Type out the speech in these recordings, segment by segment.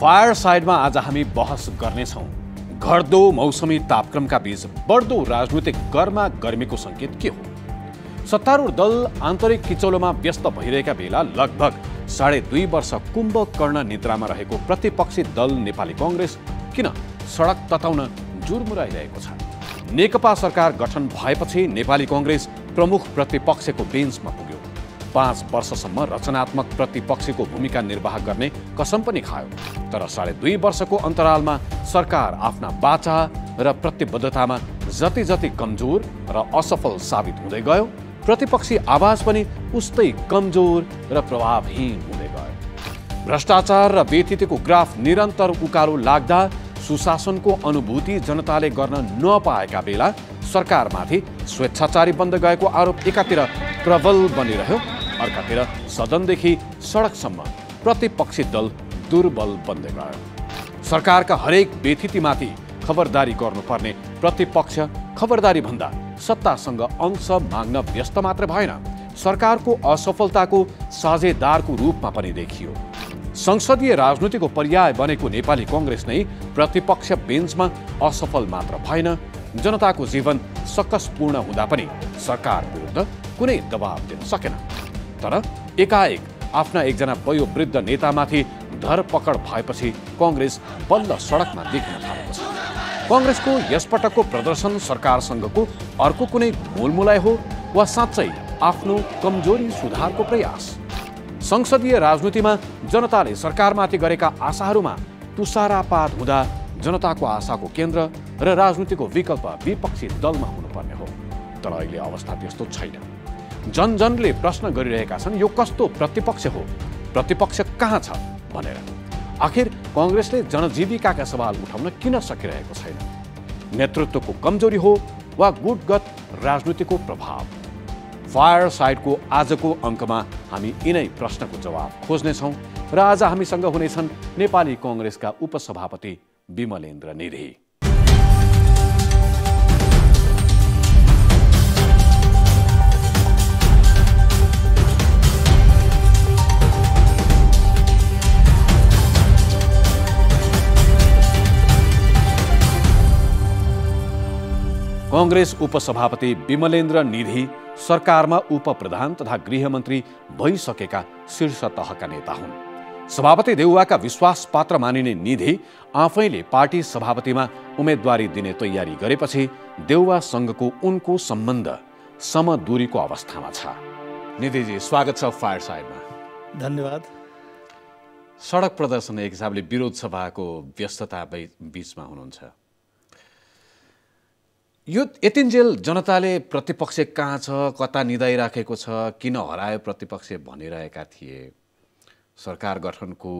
Fire साइडमा आज हामी बहस गर्नेछौँ घट्दो मौसमी तापक्रमका बीच बढ्दो राजनीतिक गर्मा गर्मीको सङ्केत के हो सत्तारूढ दल आन्तरिक किचौलोमा व्यस्त भइरहेका बेला लगभग साढे दुई वर्ष कुम्भकर्ण निद्रामा रहेको प्रतिपक्षी दल नेपाली कङ्ग्रेस किन सडक तताउन जुर्मुराइरहेको छ नेकपा सरकार गठन भएपछि नेपाली कङ्ग्रेस प्रमुख प्रतिपक्षको बेन्चमा पुग्यो पाँच वर्षसम्म रचनात्मक प्रतिपक्षीको भूमिका निर्वाह गर्ने कसम पनि खायो तर साढे दुई वर्षको अन्तरालमा सरकार आफ्ना बाचा र प्रतिबद्धतामा जति जति कमजोर र असफल साबित हुँदै गयो प्रतिपक्षी आवाज पनि उस्तै कमजोर र प्रभावहीन हुँदै गयो भ्रष्टाचार र व्यतिथिको ग्राफ निरन्तर उकालो लाग्दा सुशासनको अनुभूति जनताले गर्न नपाएका बेला सरकारमाथि स्वेच्छाचारी बन्द गएको आरोप एकातिर प्रबल बनिरह्यो अर्कातिर सदनदेखि सडकसम्म प्रतिपक्षी दल दुर्बल बन्दै गयो सरकारका हरेक व्यथितिमाथि खबरदारी गर्नुपर्ने प्रतिपक्ष खबरदारी भन्दा सत्तासँग अंश माग्न व्यस्त मात्र भएन सरकारको असफलताको साझेदारको रूपमा पनि देखियो संसदीय राजनीतिको पर्याय बनेको नेपाली कङ्ग्रेस नै प्रतिपक्ष बेन्चमा असफल मात्र भएन जनताको जीवन सकसपूर्ण हुँदा पनि सरकार विरुद्ध कुनै दबाब दिन सकेन तर एकाएक आफ्ना एकजना वयोवृद्ध नेतामाथि धरपकड भएपछि कङ्ग्रेस बल्ल सडकमा देख्न थालेको छ कङ्ग्रेसको यसपटकको प्रदर्शन सरकारसँगको अर्को कुनै गोलमुलाइ हो वा साँच्चै आफ्नो कमजोरी सुधारको प्रयास संसदीय राजनीतिमा जनताले सरकारमाथि गरेका आशाहरूमा तुसारापात हुँदा जनताको आशाको केन्द्र र राजनीतिको विकल्प विपक्षी दलमा हुनुपर्ने हो तर अहिले अवस्था त्यस्तो छैन जनजनले प्रश्न गरिरहेका छन् यो कस्तो प्रतिपक्ष हो प्रतिपक्ष कहाँ छ भनेर आखिर कङ्ग्रेसले जनजीविकाका सवाल उठाउन किन सकिरहेको छैन नेतृत्वको कमजोरी हो वा गुटगत राजनीतिको प्रभाव फायर साइडको आजको अङ्कमा हामी यिनै प्रश्नको जवाब खोज्नेछौँ र आज हामीसँग हुनेछन् नेपाली कङ्ग्रेसका उपसभापति विमलेन्द्र निधि कङ्ग्रेस उपसभापति विमलेन्द्र निधि सरकारमा उपप्रधान तथा गृहमन्त्री भइसकेका शीर्ष तहका नेता हुन् सभापति देउवाका विश्वास पात्र मानिने निधि आफैले पार्टी सभापतिमा उम्मेदवारी दिने तयारी गरेपछि देउवासँगको उनको सम्बन्ध सम दूरीको अवस्थामा छ निधिजी स्वागत छ फायर साइडमा धन्यवाद सडक प्रदर्शन एक हिसाबले विरोध सभाको व्यस्तता बिचमा हुनुहुन्छ यो यतिन्जेल जनताले प्रतिपक्ष कहाँ छ कता राखेको छ किन हरायो प्रतिपक्ष भनिरहेका थिए सरकार गठनको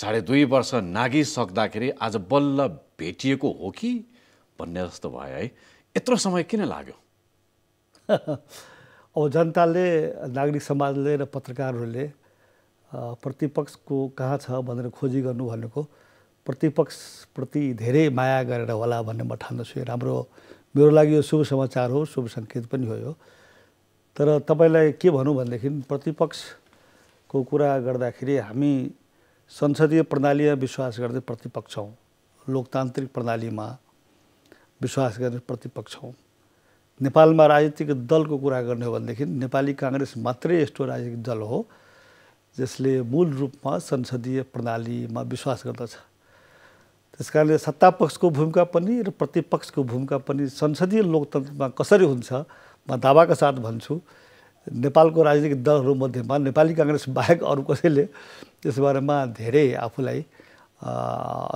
साढे दुई वर्ष नागिसक्दाखेरि आज बल्ल भेटिएको हो कि भन्ने जस्तो भयो है यत्रो समय किन लाग्यो अब जनताले नागरिक समाजले र पत्रकारहरूले प्रतिपक्षको कहाँ छ भनेर खोजी गर्नु भनेको प्रतिपक्षप्रति धेरै माया गरेर होला भन्ने म ठान्दछु राम्रो मेरो लागि यो शुभ समाचार हो शुभ सङ्केत पनि हो यो तर तपाईँलाई के भनौँ भनेदेखि प्रतिपक्षको कुरा गर्दाखेरि हामी संसदीय प्रणालीमा विश्वास गर्ने प्रतिपक्ष हौँ लोकतान्त्रिक प्रणालीमा विश्वास गर्ने प्रतिपक्ष हौँ नेपालमा राजनीतिक दलको कुरा गर्ने हो भनेदेखि नेपाली काङ्ग्रेस मात्रै यस्तो राजनीतिक दल हो जसले मूल रूपमा संसदीय प्रणालीमा विश्वास गर्दछ त्यस कारणले सत्तापक्षको भूमिका पनि र प्रतिपक्षको भूमिका पनि संसदीय लोकतन्त्रमा कसरी हुन्छ म दावाका साथ भन्छु नेपालको राजनीतिक दलहरूमध्येमा नेपाली काङ्ग्रेस बाहेक अरू कसैले त्यसबारेमा धेरै आफूलाई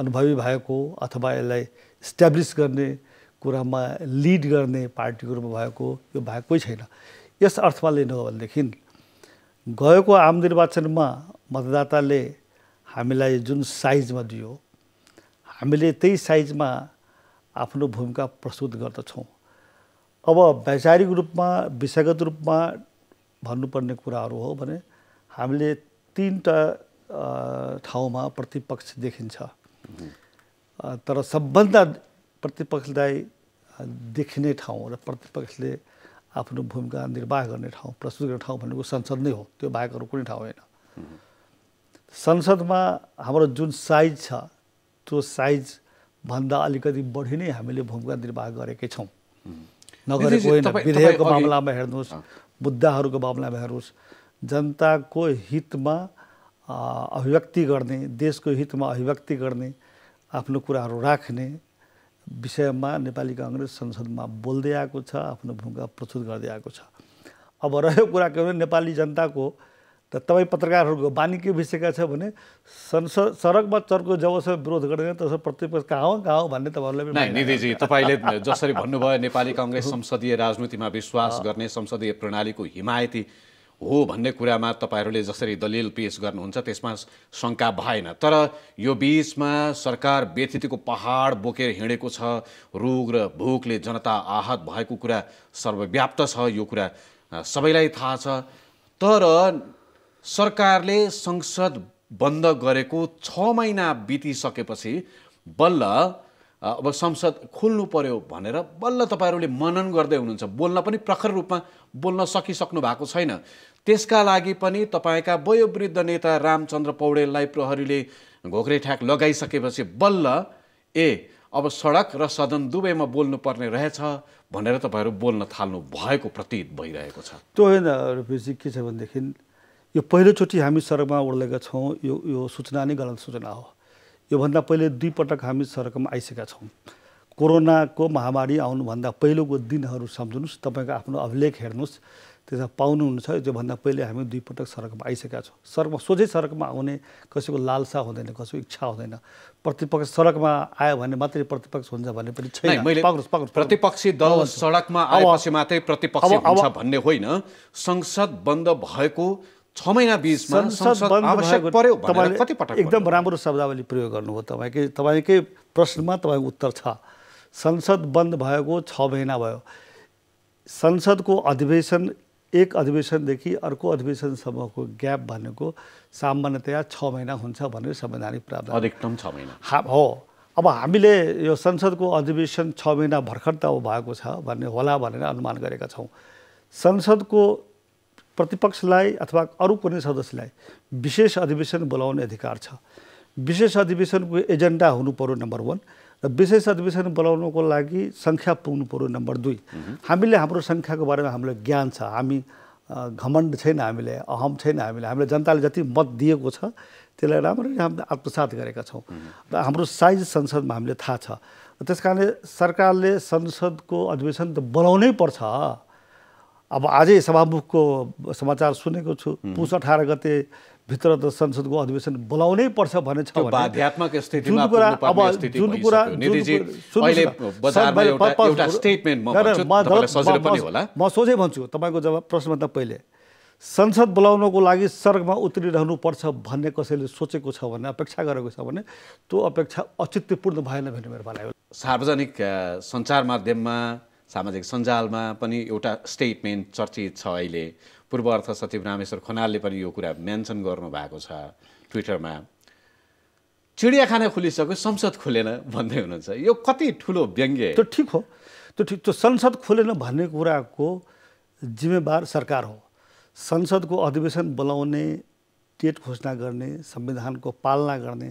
अनुभवी भएको अथवा यसलाई इस्ट्याब्लिस गर्ने कुरामा लिड गर्ने पार्टीको रूपमा भएको यो बाहेक कोही छैन यस अर्थमा लिनु हो भनेदेखि गएको आम निर्वाचनमा मतदाताले हामीलाई जुन साइजमा दियो हामीले त्यही साइजमा आफ्नो भूमिका प्रस्तुत गर्दछौँ अब वैचारिक रूपमा विषयगत रूपमा भन्नुपर्ने कुराहरू हो भने हामीले तिनवटा ठाउँमा प्रतिपक्ष देखिन्छ तर सबभन्दा प्रतिपक्षलाई देखिने ठाउँ र प्रतिपक्षले आफ्नो भूमिका निर्वाह गर्ने ठाउँ प्रस्तुत गर्ने ठाउँ भनेको संसद नै हो त्यो बाहेक अरू कुनै ठाउँ होइन संसदमा हाम्रो जुन साइज छ त्यो साइजभन्दा अलिकति बढी नै हामीले भूमिका निर्वाह गरेकै छौँ नगरेको होइन विधेयकको मामलामा हेर्नुहोस् मुद्दाहरूको मामलामा हेर्नुहोस् जनताको हितमा अभिव्यक्ति गर्ने देशको हितमा अभिव्यक्ति गर्ने आफ्नो कुराहरू राख्ने विषयमा नेपाली काङ्ग्रेस संसदमा बोल्दै आएको छ आफ्नो भूमिका प्रस्तुत गर्दै आएको छ अब रह्यो कुरा के भने नेपाली जनताको त तपाईँ पत्रकारहरूको बानी के भइसकेका छ भने संसद सडकमा चर्को जबसम्म विरोध गर्दैन तबसम्म प्रतिपक्ष कहाँ हो कहाँ हो भन्ने तपाईँहरूलाई निधिजी तपाईँले जसरी भन्नुभयो नेपाली कङ्ग्रेस संसदीय राजनीतिमा विश्वास गर्ने संसदीय प्रणालीको हिमायती हो भन्ने कुरामा तपाईँहरूले जसरी दलिल पेस गर्नुहुन्छ त्यसमा शङ्का भएन तर यो बिचमा सरकार व्यथितिको पहाड बोकेर हिँडेको छ रोग र भोकले जनता आहत भएको कुरा सर्वव्याप्त छ यो कुरा सबैलाई थाहा छ तर सरकारले संसद बन्द गरेको छ महिना बितिसकेपछि बल्ल अब संसद खोल्नु पर्यो भनेर बल्ल तपाईँहरूले मनन गर्दै हुनुहुन्छ बोल्न पनि प्रखर रूपमा बोल्न सकिसक्नु भएको छैन त्यसका लागि पनि तपाईँका वयोवृद्ध नेता रामचन्द्र पौडेललाई प्रहरीले घोक्रे ठ्याक लगाइसकेपछि बल्ल ए अब सडक र सदन दुवैमा बोल्नुपर्ने रहेछ भनेर तपाईँहरू बोल्न थाल्नु भएको प्रतीत भइरहेको छ त्यो होइन के छ भनेदेखि यो पहिलोचोटि हामी सडकमा ओर्लेका छौँ यो यो सूचना नै गलत सूचना हो योभन्दा पहिले दुईपटक हामी सडकमा आइसकेका छौँ कोरोनाको महामारी आउनुभन्दा पहिलोको दिनहरू सम्झनुहोस् तपाईँको आफ्नो अभिलेख हेर्नुहोस् त्यसमा पाउनुहुन्छ त्योभन्दा पहिले हामी दुईपटक सडकमा आइसकेका छौँ सडकमा सोझै सडकमा आउने कसैको लालसा हुँदैन कसैको इच्छा हुँदैन प्रतिपक्ष सडकमा आयो भने मात्रै प्रतिपक्ष हुन्छ भन्ने पनि छैन प्रतिपक्षी दल सडकमा आएपछि मात्रै प्रतिपक्ष हुन्छ भन्ने होइन संसद बन्द भएको छ महिना बिचमा संसद आवश्यक पर्यो तपाईँले कतिपटक एकदम राम्रो शब्दावली प्रयोग गर्नुभयो तपाईँकै तपाईँकै प्रश्नमा तपाईँको उत्तर छ संसद बन्द भएको छ महिना भयो संसदको अधिवेशन एक अधिवेशनदेखि अर्को अधिवेशनसम्मको ग्याप भनेको सामान्यतया छ महिना हुन्छ भनेर संवैधानिक प्रावधान अधिकतम छ महिना हो अब हामीले यो संसदको अधिवेशन छ महिना भर्खर त अब भएको छ भन्ने होला भनेर अनुमान गरेका छौँ संसदको प्रतिपक्षलाई अथवा अरू कुनै सदस्यलाई विशेष अधिवेशन बोलाउने अधिकार छ विशेष अधिवेशनको एजेन्डा हुनुपऱ्यो नम्बर वान र विशेष अधिवेशन बोलाउनुको लागि सङ्ख्या पुग्नु पऱ्यो नम्बर दुई हामीले हाम्रो सङ्ख्याको बारेमा हामीलाई ज्ञान छ हामी घमण्ड छैन हामीले अहम छैन हामीले हामीले जनताले जति मत दिएको छ त्यसलाई राम्ररी हामीले आत्मसात गरेका छौँ र हाम्रो साइज संसदमा हामीले थाहा छ त्यस कारणले सरकारले संसदको अधिवेशन त बोलाउनै पर्छ अब आजै सभामुखको समाचार सुनेको छु पुस अठार गते भित्र त संसदको अधिवेशन बोलाउनै पर्छ भन्ने छ म सोझै भन्छु तपाईँको जवाब प्रश्नभन्दा पहिले संसद बोलाउनको लागि सर्गमा उत्रिरहनु पर्छ भन्ने कसैले सोचेको छ भने अपेक्षा गरेको छ भने त्यो अपेक्षा औचित्यपूर्ण भएन भन्ने मेरो भनाइ सार्वजनिक सञ्चार माध्यममा सामाजिक सञ्जालमा पनि एउटा स्टेटमेन्ट चर्चित छ अहिले पूर्व अर्थ सचिव रामेश्वर खनालले पनि यो कुरा मेन्सन गर्नुभएको छ ट्विटरमा चिडियाखाना खोलिसक्यो संसद खोलेन भन्दै हुनुहुन्छ यो कति ठुलो व्यङ्ग्य त्यो ठिक हो त्यो ठिक त्यो संसद खोलेन भन्ने कुराको जिम्मेवार सरकार हो संसदको अधिवेशन बोलाउने टेट घोषणा गर्ने संविधानको पालना गर्ने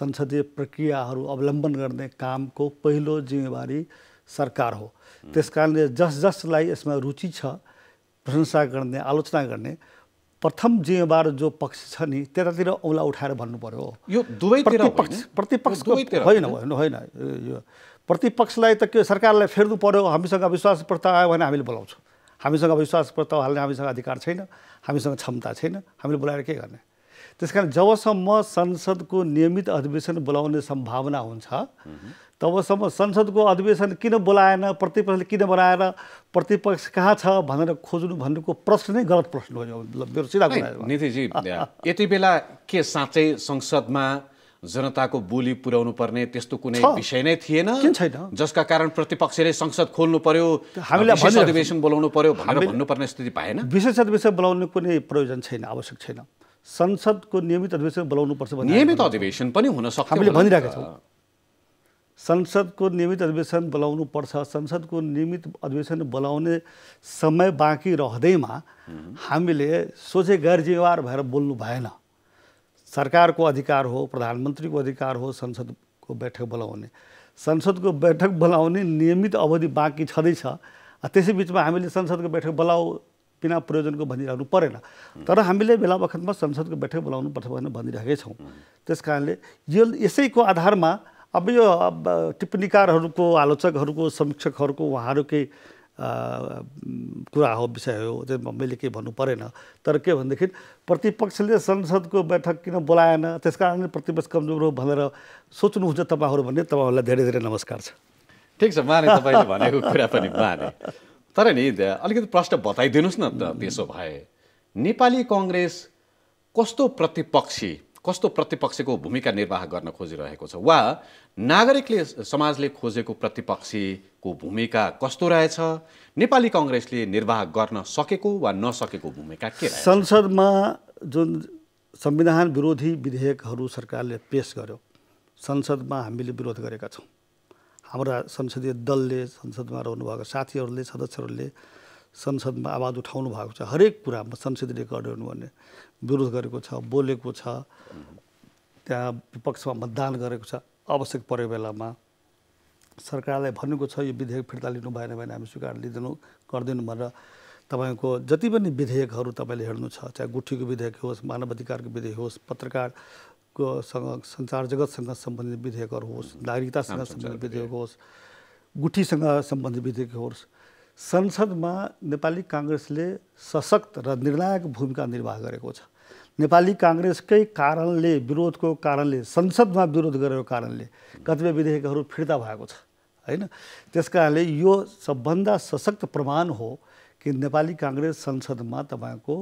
संसदीय प्रक्रियाहरू अवलम्बन गर्ने कामको पहिलो जिम्मेवारी सरकार हो त्यस कारणले जस जसलाई यसमा रुचि छ प्रशंसा गर्ने आलोचना गर्ने प्रथम जिम्मेवार जो पक्ष छ नि त्यतातिर औँला उठाएर भन्नु पर्यो यो दुवै प्रतिपक्ष प्रतिपक्ष होइन होइन होइन यो प्रतिपक्षलाई त के सरकारलाई फेर्नु पर्यो हामीसँग विश्वास प्रस्ताव आयो भने हामीले बोलाउँछौँ हामीसँग विश्वास प्रस्ताव हाल्ने हामीसँग अधिकार छैन हामीसँग क्षमता छैन हामीले बोलाएर के गर्ने त्यस कारण जबसम्म संसदको नियमित अधिवेशन बोलाउने सम्भावना हुन्छ तबसम्म संसदको अधिवेशन किन बोलाएन प्रतिपक्षले किन बोलाएर प्रतिपक्ष कहाँ छ भनेर खोज्नु भन्नुको प्रश्न नै गलत प्रश्न हो मेरो सिधा नीतिजी यति बेला के साँच्चै संसदमा जनताको बोली पुर्याउनु पर्ने त्यस्तो कुनै विषय नै थिएन छैन जसका कारण प्रतिपक्षले संसद खोल्नु पर्यो हामीले अधिवेशन बोलाउनु पर्यो भनेर भन्नुपर्ने स्थिति पाएन विशेष अधिवेशन बोलाउनु कुनै प्रयोजन छैन आवश्यक छैन संसदको नियमित अधिवेशन बोलाउनु बोलाउनुपर्छ नियमित अधिवेशन पनि हुन सक्छ हामीले भनिरहेका छौँ संसदको नियमित अधिवेशन बोलाउनु पर्छ संसदको नियमित अधिवेशन बोलाउने समय बाँकी रहँदैमा हामीले सोचे गैर जिम्मेवार भएर बोल्नु भएन सरकारको अधिकार हो प्रधानमन्त्रीको अधिकार हो संसदको बैठक बोलाउने संसदको बैठक बोलाउने नियमित अवधि बाँकी छँदैछ त्यसै बिचमा हामीले संसदको बैठक बोलाऊ बिना प्रयोजनको भनिरहनु परेन तर हामीले बेला बखतमा संसदको बैठक बोलाउनुपर्छ भनेर भनिरहेकै छौँ त्यस कारणले यो यसैको आधारमा अब यो टिप्पणीकारहरूको आलोचकहरूको समीक्षकहरूको उहाँहरूकै कुरा हो विषय हो त्यो मैले केही भन्नु परेन तर के भनेदेखि प्रतिपक्षले संसदको बैठक किन बोलाएन त्यस कारणले प्रतिपक्ष कमजोर हो भनेर सोच्नुहुन्छ तपाईँहरू भन्ने तपाईँहरूलाई धेरै धेरै नमस्कार छ ठिक छ माने तपाईँले भनेको कुरा पनि माने तर नि अलिकति प्रश्न बताइदिनुहोस् न त त्यसो भए नेपाली कङ्ग्रेस कस्तो प्रतिपक्षी कस्तो प्रतिपक्षको भूमिका निर्वाह गर्न खोजिरहेको छ वा नागरिकले समाजले खोजेको प्रतिपक्षीको भूमिका कस्तो रहेछ नेपाली कङ्ग्रेसले निर्वाह गर्न सकेको वा नसकेको भूमिका के संसदमा जुन संविधान विरोधी विधेयकहरू सरकारले पेस गर्यो संसदमा हामीले विरोध गरेका छौँ हाम्रा संसदीय दलले संसदमा रहनुभएको साथीहरूले सदस्यहरूले संसदमा आवाज उठाउनु भएको छ हरेक कुरामा संसदले गर्नुपर्ने विरोध गरेको छ बोलेको छ त्यहाँ विपक्षमा मतदान गरेको छ आवश्यक परेको बेलामा सरकारलाई भनेको छ यो विधेयक फिर्ता लिनु भएन भने हामी स्वीकार लिँदैनौँ गरिदिनु भनेर तपाईँको जति पनि विधेयकहरू तपाईँले हेर्नु छ चाहे गुठीको विधेयक होस् मानवाधिकारको विधेयक होस् पत्रकारको सँग सञ्चार जगतसँग सम्बन्धित विधेयकहरू होस् नागरिकतासँग सम्बन्धित विधेयक होस् गुठीसँग सम्बन्धित विधेयक होस् संसदमा नेपाली काङ्ग्रेसले सशक्त र निर्णायक भूमिका निर्वाह गरेको छ नेपाली काङ्ग्रेसकै कारणले विरोधको कारणले संसदमा विरोध गरेको कारणले कतिपय विधेयकहरू फिर्ता भएको छ होइन त्यस कारणले यो सबभन्दा सशक्त प्रमाण हो कि नेपाली काङ्ग्रेस संसदमा तपाईँको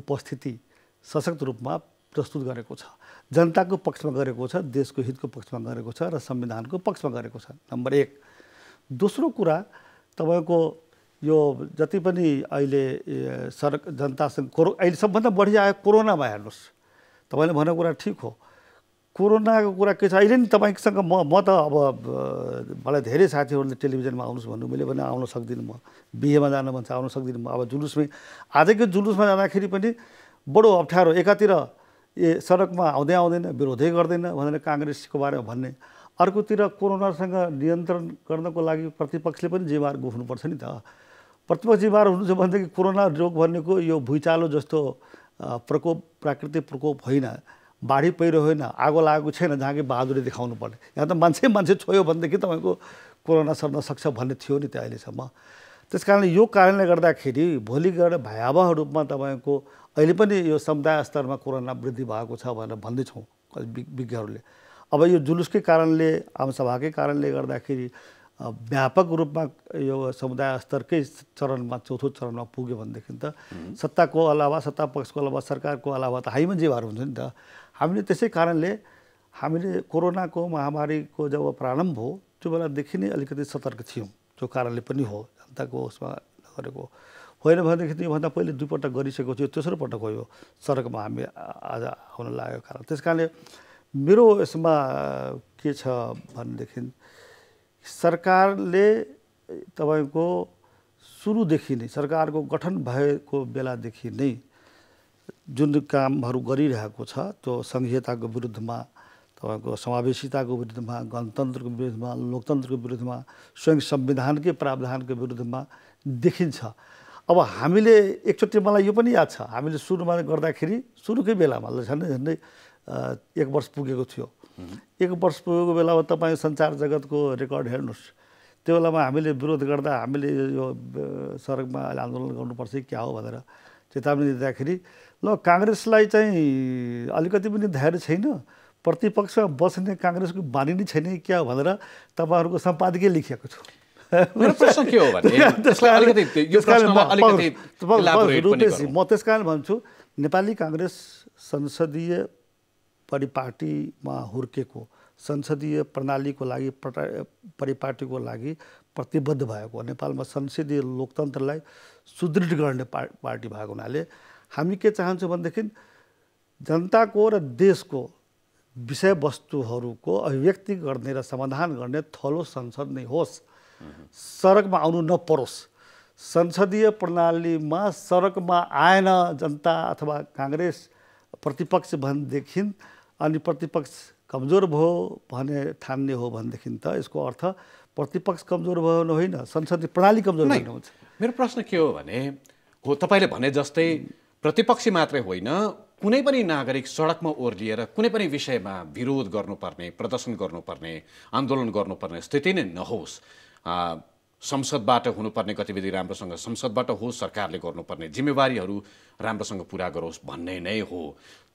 उपस्थिति सशक्त रूपमा प्रस्तुत गरेको छ जनताको पक्षमा गरेको छ देशको हितको पक्षमा गरेको छ र संविधानको पक्षमा गरेको छ नम्बर एक दोस्रो कुरा तपाईँको यो जति पनि अहिले सडक जनतासँग कोरो अहिले सबभन्दा बढी आयो कोरोनामा हेर्नुहोस् तपाईँले भनेको कुरा ठिक हो कोरोनाको कुरा के छ अहिले नि तपाईँसँग म म त अब मलाई धेरै साथीहरूले टेलिभिजनमा आउनुहोस् भन्नु मैले पनि आउन सक्दिनँ म बिहेमा जानु भन्छ आउन सक्दिनँ म अब जुलुसमै आजकै जुलुसमा जाँदाखेरि पनि बडो अप्ठ्यारो एकातिर ए सडकमा आउँदै आउँदैन विरोधै गर्दैन भनेर काङ्ग्रेसको बारेमा भन्ने अर्कोतिर कोरोनासँग नियन्त्रण गर्नको लागि प्रतिपक्षले पनि जिम्मेवार गुफ्नुपर्छ नि त प्रतिपक्ष बिमार हुनुहुन्छ भनेदेखि कोरोना रोग भनेको यो भुइँचालो जस्तो प्रकोप प्राकृतिक प्रकोप होइन बाढी पहिरो होइन आगो लागेको छैन जहाँ कि बहादुरी देखाउनु पर्ने यहाँ त मान्छे मान्छे छोयो भनेदेखि तपाईँको कोरोना सर्न सक्छ भन्ने थियो नि त्यो अहिलेसम्म त्यस कारणले यो कारणले गर्दाखेरि भोलि गएर भयावह रूपमा तपाईँको अहिले पनि यो समुदाय स्तरमा कोरोना वृद्धि भएको छ भनेर भन्दैछौँ विज्ञहरूले अब यो जुलुसकै कारणले आमसभाकै कारणले गर्दाखेरि व्यापक रूपमा यो समुदाय स्तरकै चरणमा चौथो चरणमा पुग्यो भनेदेखि त सत्ताको अलावा सत्ता पक्षको अलावा सरकारको अलावा त हामीमा जेवाहरू हुन्छ नि त हामीले त्यसै कारणले हामीले कोरोनाको महामारीको जब प्रारम्भ हो त्यो बेलादेखि नै अलिकति सतर्क थियौँ त्यो कारणले पनि हो जनताको उसमा गरेको होइन भनेदेखि योभन्दा पहिले दुईपटक गरिसकेको थियो तेस्रो पटक हो यो सडकमा हामी आज आउन लागेको कारण त्यस कारणले मेरो यसमा के छ भनेदेखि सरकारले तपाईँको सुरुदेखि नै सरकारको गठन भएको बेलादेखि नै जुन कामहरू गरिरहेको छ त्यो सङ्घीयताको विरुद्धमा तपाईँको समावेशिताको विरुद्धमा गणतन्त्रको विरुद्धमा लोकतन्त्रको विरुद्धमा स्वयं संविधानकै प्रावधानको विरुद्धमा देखिन्छ अब हामीले एकचोटि मलाई यो पनि याद छ हामीले सुरुमा गर्दाखेरि सुरुकै बेलामा झन्डै झन्डै एक वर्ष पुगेको थियो एक वर्ष पुगेको बेलामा तपाईँ सञ्चार जगतको रेकर्ड हेर्नुहोस् त्यो बेलामा हामीले विरोध गर्दा हामीले यो सडकमा आन्दोलन गर्नुपर्छ क्या हो भनेर चेतावनी दिँदाखेरि ल काङ्ग्रेसलाई चाहिँ अलिकति पनि धैर्य छैन प्रतिपक्षमा बस्ने काङ्ग्रेसको बानी नै छैन क्या भनेर तपाईँहरूको सम्पादकीय लेखिएको छु म त्यस कारण भन्छु नेपाली काङ्ग्रेस संसदीय परिपाटीमा हुर्केको संसदीय प्रणालीको लागि परिपाटीको लागि प्रतिबद्ध भएको नेपालमा संसदीय लोकतन्त्रलाई सुदृढ गर्ने पा पार्टी भएको हुनाले हामी के चाहन्छौँ भनेदेखि जनताको र देशको विषयवस्तुहरूको अभिव्यक्ति गर्ने र समाधान गर्ने थलो संसद नै होस् सडकमा आउनु नपरोस् संसदीय प्रणालीमा सडकमा आएन जनता अथवा काङ्ग्रेस प्रतिपक्ष भनेदेखि अनि प्रतिपक्ष कमजोर भयो भने ठान्ने हो भनेदेखि त यसको अर्थ प्रतिपक्ष कमजोर भयो होइन संसदीय प्रणाली कमजोर हुन्छ मेरो प्रश्न के हो भने हो तपाईँले भने जस्तै प्रतिपक्षी मात्रै होइन कुनै पनि नागरिक सडकमा ओर्लिएर कुनै पनि विषयमा विरोध गर्नुपर्ने प्रदर्शन गर्नुपर्ने आन्दोलन गर्नुपर्ने स्थिति नै नहोस् संसदबाट हुनुपर्ने गतिविधि राम्रोसँग संसदबाट होस् सरकारले गर्नुपर्ने जिम्मेवारीहरू राम्रोसँग पुरा गरोस् भन्ने नै हो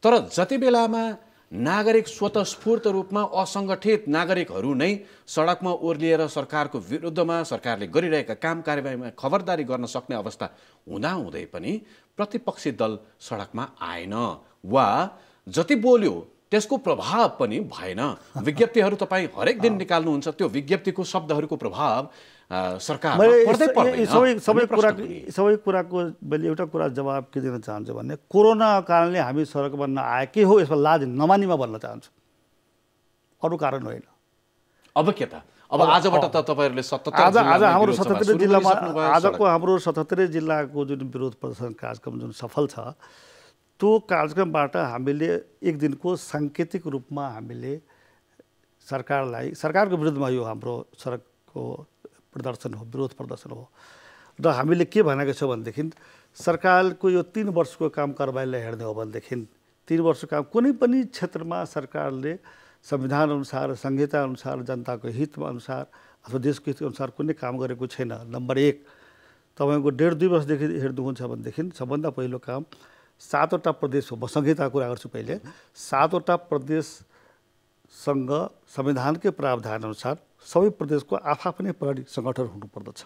तर जति बेलामा नागरिक स्वतस्फूर्त रूपमा असङ्गठित नागरिकहरू नै सडकमा ओर्लिएर सरकारको विरुद्धमा सरकारले गरिरहेका काम कार्यवाहीमा खबरदारी गर्न सक्ने अवस्था हुँदाहुँदै पनि प्रतिपक्षी दल सडकमा आएन वा जति बोल्यो त्यसको प्रभाव पनि भएन विज्ञप्तिहरू तपाईँ हरेक दिन निकाल्नुहुन्छ त्यो विज्ञप्तिको शब्दहरूको प्रभाव सरकार सबै सबै कुरा सबै कुराको मैले एउटा कुरा जवाब के दिन चाहन्छु भने कोरोना कारणले हामी सडक बन्न आएकै हो यसमा लाज नमानीमा भन्न चाहन्छु अरू कारण होइन अब के त अब आजबाट त तपाईँहरूले आज आज हाम्रो सतहत्तरी जिल्लामा आजको हाम्रो सतहत्तरी जिल्लाको जुन विरोध प्रदर्शन कार्यक्रम जुन सफल छ त्यो कार्यक्रमबाट हामीले एक दिनको साङ्केतिक रूपमा हामीले सरकारलाई सरकारको विरुद्धमा यो हाम्रो सडकको प्रदर्शन हो विरोध प्रदर्शन हो र हामीले के भनेको छौँ भनेदेखि सरकारको यो तिन वर्षको काम कारबाहीलाई हेर्ने हो भनेदेखि तिन वर्षको काम कुनै पनि क्षेत्रमा सरकारले संविधान अनुसार संविधानअनुसार अनुसार जनताको हितमा अनुसार अथवा देशको हितको अनुसार कुनै काम गरेको छैन नम्बर एक तपाईँको डेढ दुई वर्षदेखि हेर्नुहुन्छ भनेदेखि सबभन्दा पहिलो काम सातवटा प्रदेश हो म संहिताको कुरा गर्छु पहिले सातवटा प्रदेशसँग संविधानकै अनुसार सबै प्रदेशको आफ्नै पार्टी सङ्गठन हुनुपर्दछ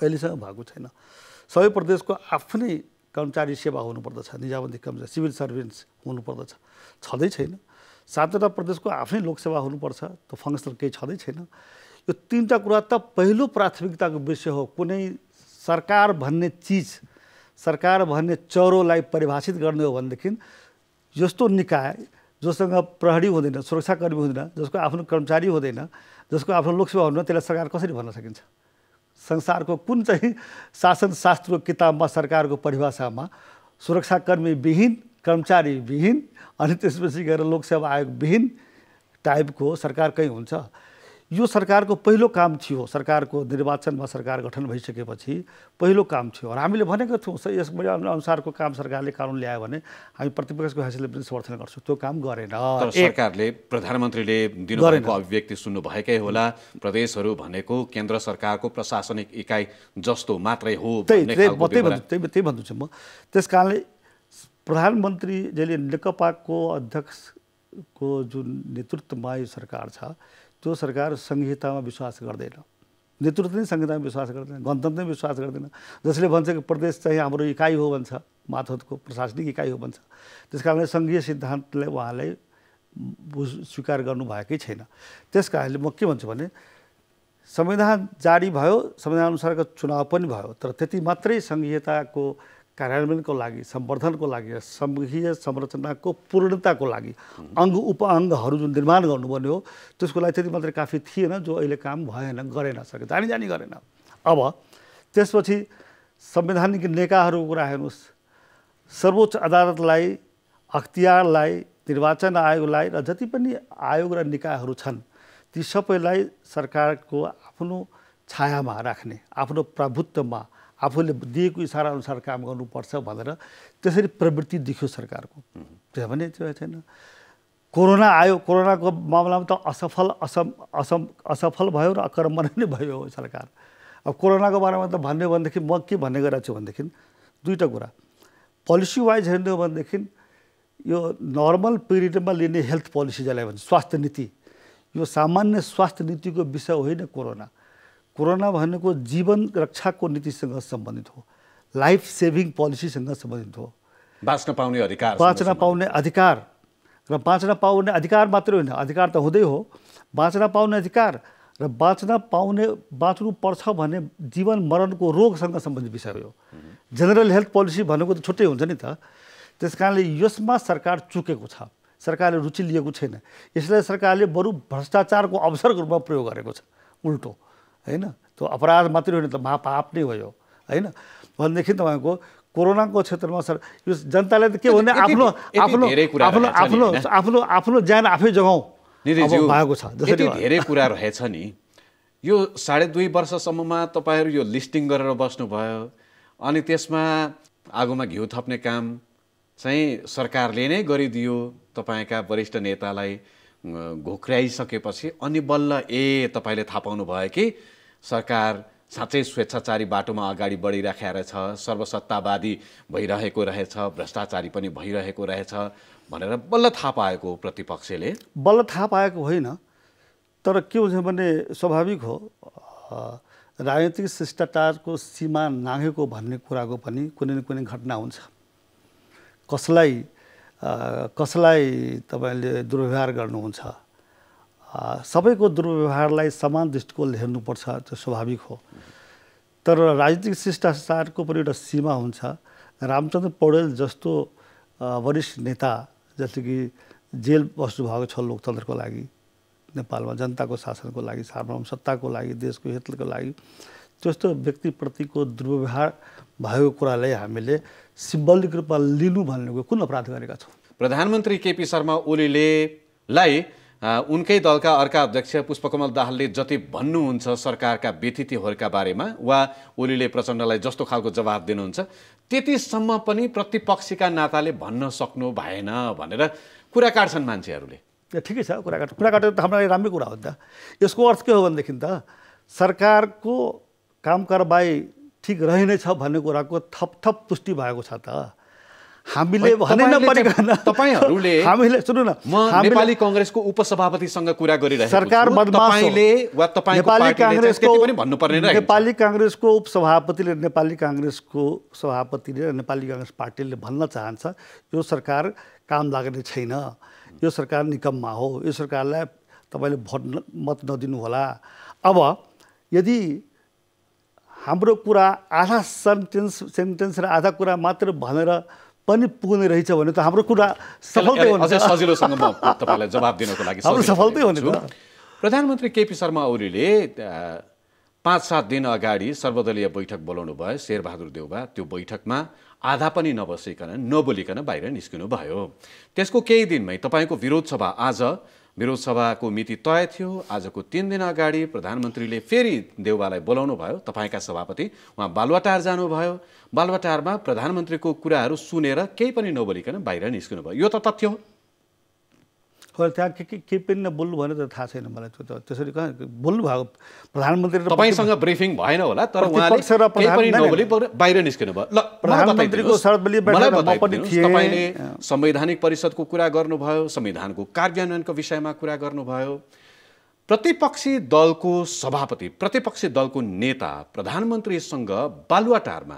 अहिलेसम्म भएको छैन सबै प्रदेशको आफ्नै कर्मचारी सेवा हुनुपर्दछ निजाबन्दी कर्मचारी सिभिल सर्भिस हुनुपर्दछ छँदै छैन सातवटा प्रदेशको आफ्नै लोकसेवा हुनुपर्छ त्यो फङ्सनल केही छँदै छैन यो तिनवटा कुरा त पहिलो प्राथमिकताको विषय हो कुनै सरकार भन्ने चिज सरकार भन्ने चरोलाई परिभाषित गर्ने हो भनेदेखि यस्तो निकाय जोसँग प्रहरी हुँदैन सुरक्षाकर्मी हुँदैन जसको आफ्नो कर्मचारी हुँदैन जसको आफ्नो लोकसेवा हुँदैन त्यसलाई सरकार कसरी भन्न सकिन्छ संसारको कुन चाहिँ शासन शास्त्रको किताबमा सरकारको परिभाषामा सुरक्षाकर्मी विहीन कर्मचारी विहीन अनि त्यसपछि गएर लोकसेवा आयोग विहीन टाइपको सरकार कहीँ हुन्छ यो सरकारको पहिलो काम थियो सरकारको निर्वाचनमा सरकार गठन भइसकेपछि पहिलो काम थियो र हामीले भनेको थियौँ यस अनुसारको काम सरकारले कानुन ल्यायो भने हामी प्रतिपक्षको हैसियतले पनि समर्थन गर्छौँ त्यो काम गरेन सरकारले प्रधानमन्त्रीले दिनुभएको अभिव्यक्ति सुन्नुभएकै होला प्रदेशहरू भनेको केन्द्र सरकारको प्रशासनिक इकाइ जस्तो मात्रै हो त्यही भन्छु म त्यस कारणले प्रधानमन्त्री जहिले नेकपाको अध्यक्षको जुन नेतृत्वमा यो सरकार छ त्यो सरकार संहितामा विश्वास गर्दैन नेतृत्व नै संहितामा विश्वास गर्दैन गणतन्त्र नै विश्वास गर्दैन जसले भन्छ कि प्रदेश चाहिँ हाम्रो इकाइ हो भन्छ माथतको प्रशासनिक इकाइ हो भन्छ त्यस कारणले सङ्घीय सिद्धान्तले उहाँले स्वीकार गर्नुभएकै छैन त्यस कारणले म के भन्छु भने संविधान जारी भयो संविधानअनुसारको चुनाव पनि भयो तर त्यति मात्रै सङ्घीयताको कार्यान्वयनको लागि सम्वर्धनको लागि सङ्घीय संरचनाको पूर्णताको लागि अङ्ग उपअङ्गहरू जुन निर्माण गर्नुपर्ने हो त्यसको लागि त्यति मात्रै काफी थिएन जो अहिले काम भएन गरेन सके जानी जानी गरेन अब त्यसपछि संवैधानिक नेकाहरूको कुरा हेर्नुहोस् सर्वोच्च अदालतलाई अख्तियारलाई निर्वाचन आयोगलाई र जति पनि आयोग र निकायहरू छन् ती सबैलाई सरकारको आफ्नो छायामा राख्ने आफ्नो प्रभुत्वमा आफूले दिएको इसारा अनुसार काम गर्नुपर्छ भनेर त्यसरी प्रवृत्ति देखियो सरकारको त्यो भने त्यो छैन कोरोना आयो कोरोनाको मामलामा त असफल असम असम असफल भयो र आक्रमण नै भयो सरकार अब कोरोनाको बारेमा त भन्यो भनेदेखि म के भन्ने गरेको छु भनेदेखि दुईवटा कुरा पोलिसी वाइज हेर्ने हो भनेदेखि यो नर्मल पिरियडमा लिने हेल्थ पोलिसी जसलाई भन्छ स्वास्थ्य नीति यो सामान्य स्वास्थ्य नीतिको विषय होइन कोरोना कोरोना भनेको जीवन रक्षाको नीतिसँग सम्बन्धित हो लाइफ सेभिङ पोलिसीसँग सम्बन्धित हो बाँच्न पाउने अधिकार बाँच्न पाउने अधिकार र बाँच्न पाउने अधिकार मात्रै होइन अधिकार त हुँदै हो बाँच्न पाउने अधिकार र बाँच्न पाउने पर्छ भने जीवन मरणको रोगसँग सम्बन्धित विषय हो जेनरल हेल्थ पोलिसी भनेको त छुट्टै हुन्छ नि त त्यस कारणले यसमा सरकार चुकेको छ सरकारले रुचि लिएको छैन यसलाई सरकारले बरु भ्रष्टाचारको अवसरको रूपमा प्रयोग गरेको छ उल्टो होइन त्यो अपराध मात्रै होइन त महापाप नै हो यो होइन भनेदेखि तपाईँको कोरोनाको क्षेत्रमा सर यो जनताले त के भन्ने आफ्नो आफ्नो आफ्नो आफ्नो आफ्नो आफ्नो ज्यान आफै जगाउँ भएको छ जसरी धेरै कुरा रहेछ नि यो साढे दुई वर्षसम्ममा तपाईँहरू यो लिस्टिङ गरेर बस्नुभयो अनि त्यसमा आगोमा घिउ थप्ने काम चाहिँ सरकारले नै गरिदियो तपाईँका वरिष्ठ नेतालाई घोक्राइसकेपछि अनि बल्ल ए तपाईँले थाहा पाउनु भयो कि सरकार साँच्चै स्वेच्छाचारी बाटोमा अगाडि बढिराखेको छ सर्वसत्तावादी भइरहेको रहेछ भ्रष्टाचारी पनि भइरहेको रहेछ भनेर बल्ल थाहा पाएको प्रतिपक्षले बल्ल थाहा पाएको होइन तर के हुन्छ भने स्वाभाविक हो राजनीतिक शिष्टाचारको सीमा नाघेको भन्ने कुराको पनि कुनै न कुनै घटना हुन्छ कसलाई कसलाई तपाईँले दुर्व्यवहार गर्नुहुन्छ सबैको दुर्व्यवहारलाई समान दृष्टिकोणले हेर्नुपर्छ त्यो स्वाभाविक हो तर राजनीतिक शिष्टाचारको पनि एउटा सीमा हुन्छ रामचन्द्र पौडेल जस्तो वरिष्ठ नेता जस्तो कि जेल बस्नुभएको छ लोकतन्त्रको लागि नेपालमा जनताको शासनको लागि सार्वभौम सत्ताको लागि देशको हितको लागि त्यस्तो व्यक्तिप्रतिको दुर्व्यवहार भएको कुरालाई हामीले सिम्बलिक रूपमा लिनु भन्ने कुन अपराध गरेका छौँ प्रधानमन्त्री केपी शर्मा ओलीले लाई उनकै दलका अर्का अध्यक्ष पुष्पकमल दाहालले जति भन्नुहुन्छ सरकारका व्यतिथिहरूका बारेमा वा ओलीले प्रचण्डलाई जस्तो खालको जवाब दिनुहुन्छ त्यतिसम्म पनि प्रतिपक्षका नाताले भन्न सक्नु भएन भनेर कुरा काट्छन् मान्छेहरूले ठिकै छ कुरा काट कुरा काटेर त हाम्रो लागि कुरा हो नि त यसको अर्थ के हो भनेदेखि त सरकारको काम कारबाही ठिक छ भन्ने कुराको थप थप पुष्टि भएको छ त हामीले तपाईँहरूले हामीले सुन्नु न म नेपाली कङ्ग्रेसको उपसभापतिसँग कुरा गरिरहेको सरकार तपाईँले वा तपाईँ नेपाली काङ्ग्रेसको पनि भन्नुपर्ने नेपाली काङ्ग्रेसको उपसभापतिले नेपाली काङ्ग्रेसको सभापतिले नेपाली काङ्ग्रेस पार्टीले भन्न चाहन्छ यो सरकार काम लाग्ने छैन यो सरकार निकममा हो यो सरकारलाई तपाईँले भोट मत नदिनुहोला अब यदि हाम्रो कुरा आधा सेन्टेन्स सेन्टेन्स र आधा कुरा मात्र भनेर पनि पुग्ने रहेछ भने त हाम्रो कुरा सफलतै अझै सजिलोसँग म तपाईँलाई जवाब दिनको लागि हाम्रो सफलतै हुने प्रधानमन्त्री केपी शर्मा ओलीले पाँच सात दिन अगाडि सर्वदलीय बैठक बोलाउनु भयो शेरबहादुर देउबा त्यो बैठकमा आधा पनि नबसिकन नबोलिकन बाहिर निस्किनु भयो त्यसको केही दिनमै तपाईँको विरोध सभा आज विरोध सभाको मिति तय थियो आजको तिन दिन अगाडि प्रधानमन्त्रीले फेरि देउबालाई बोलाउनु भयो तपाईँका सभापति उहाँ बालुवाटार जानुभयो बालुवाटारमा प्रधानमन्त्रीको कुराहरू सुनेर केही पनि नबोलिकन बाहिर निस्कनु भयो यो त तथ्य हो कहिले त्यहाँ के के के पनि बोल्नु भएन त थाहा छैन मलाई त्यो त त्यसरी कहाँ बोल्नु भएको प्रधानमन्त्री तपाईँसँग ब्रिफिङ भएन होला तर बाहिर निस्किनु भयो ल प्रधानमन्त्रीको पनि तपाईँले संवैधानिक परिषदको कुरा गर्नुभयो संविधानको कार्यान्वयनको विषयमा कुरा गर्नुभयो प्रतिपक्षी दलको सभापति प्रतिपक्षी दलको नेता प्रधानमन्त्रीसँग बालुवाटारमा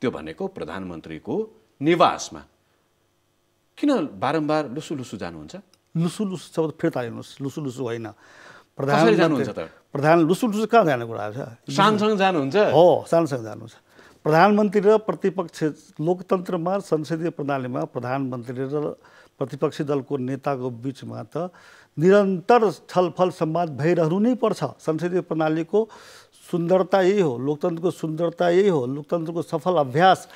त्यो भनेको प्रधानमन्त्रीको निवासमा किन बारम्बार लुसु लुसु जानुहुन्छ लुसु लुसु शब्द फिर्ता ल्याउनुहोस् लुसु लुसु होइन प्रधान जानुहुन्छ त प्रधान लुसु लुसु कहाँ जाने कुरा छ सानसँग जानुहुन्छ हो सानसँग जानुहुन्छ प्रधानमन्त्री र प्रतिपक्ष लोकतन्त्रमा संसदीय प्रणालीमा प्रधानमन्त्री र प्रतिपक्षी दलको नेताको बिचमा त निरन्तर छलफल सम्वाद भइरहनु नै पर्छ संसदीय प्रणालीको सुन्दरता यही हो लोकतन्त्रको सुन्दरता यही हो लोकतन्त्रको सफल अभ्यास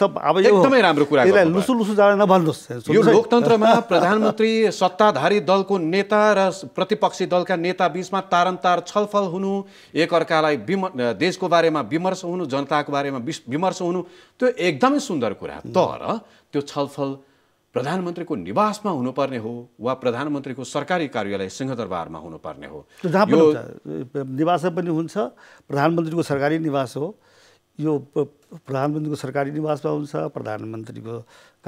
सब अब एकदमै राम्रो कुरा यसलाई लुसु लुसु नभन्नुहोस् यो लोकतन्त्रमा प्रधानमन्त्री सत्ताधारी दलको नेता र प्रतिपक्षी दलका नेता बिचमा तारन्तार छलफल हुनु एकअर्कालाई विम देशको बारेमा विमर्श हुनु जनताको बारेमा विमर्श हुनु त्यो एकदमै सुन्दर कुरा तर त्यो छलफल प्रधानमन्त्रीको निवासमा हुनुपर्ने हो वा प्रधानमन्त्रीको सरकारी कार्यालय सिंहदरबारमा हुनुपर्ने हो यो निवासमा पनि हुन्छ प्रधानमन्त्रीको सरकारी निवास हो यो प्रधानमन्त्रीको सरकारी निवासमा हुन्छ प्रधानमन्त्रीको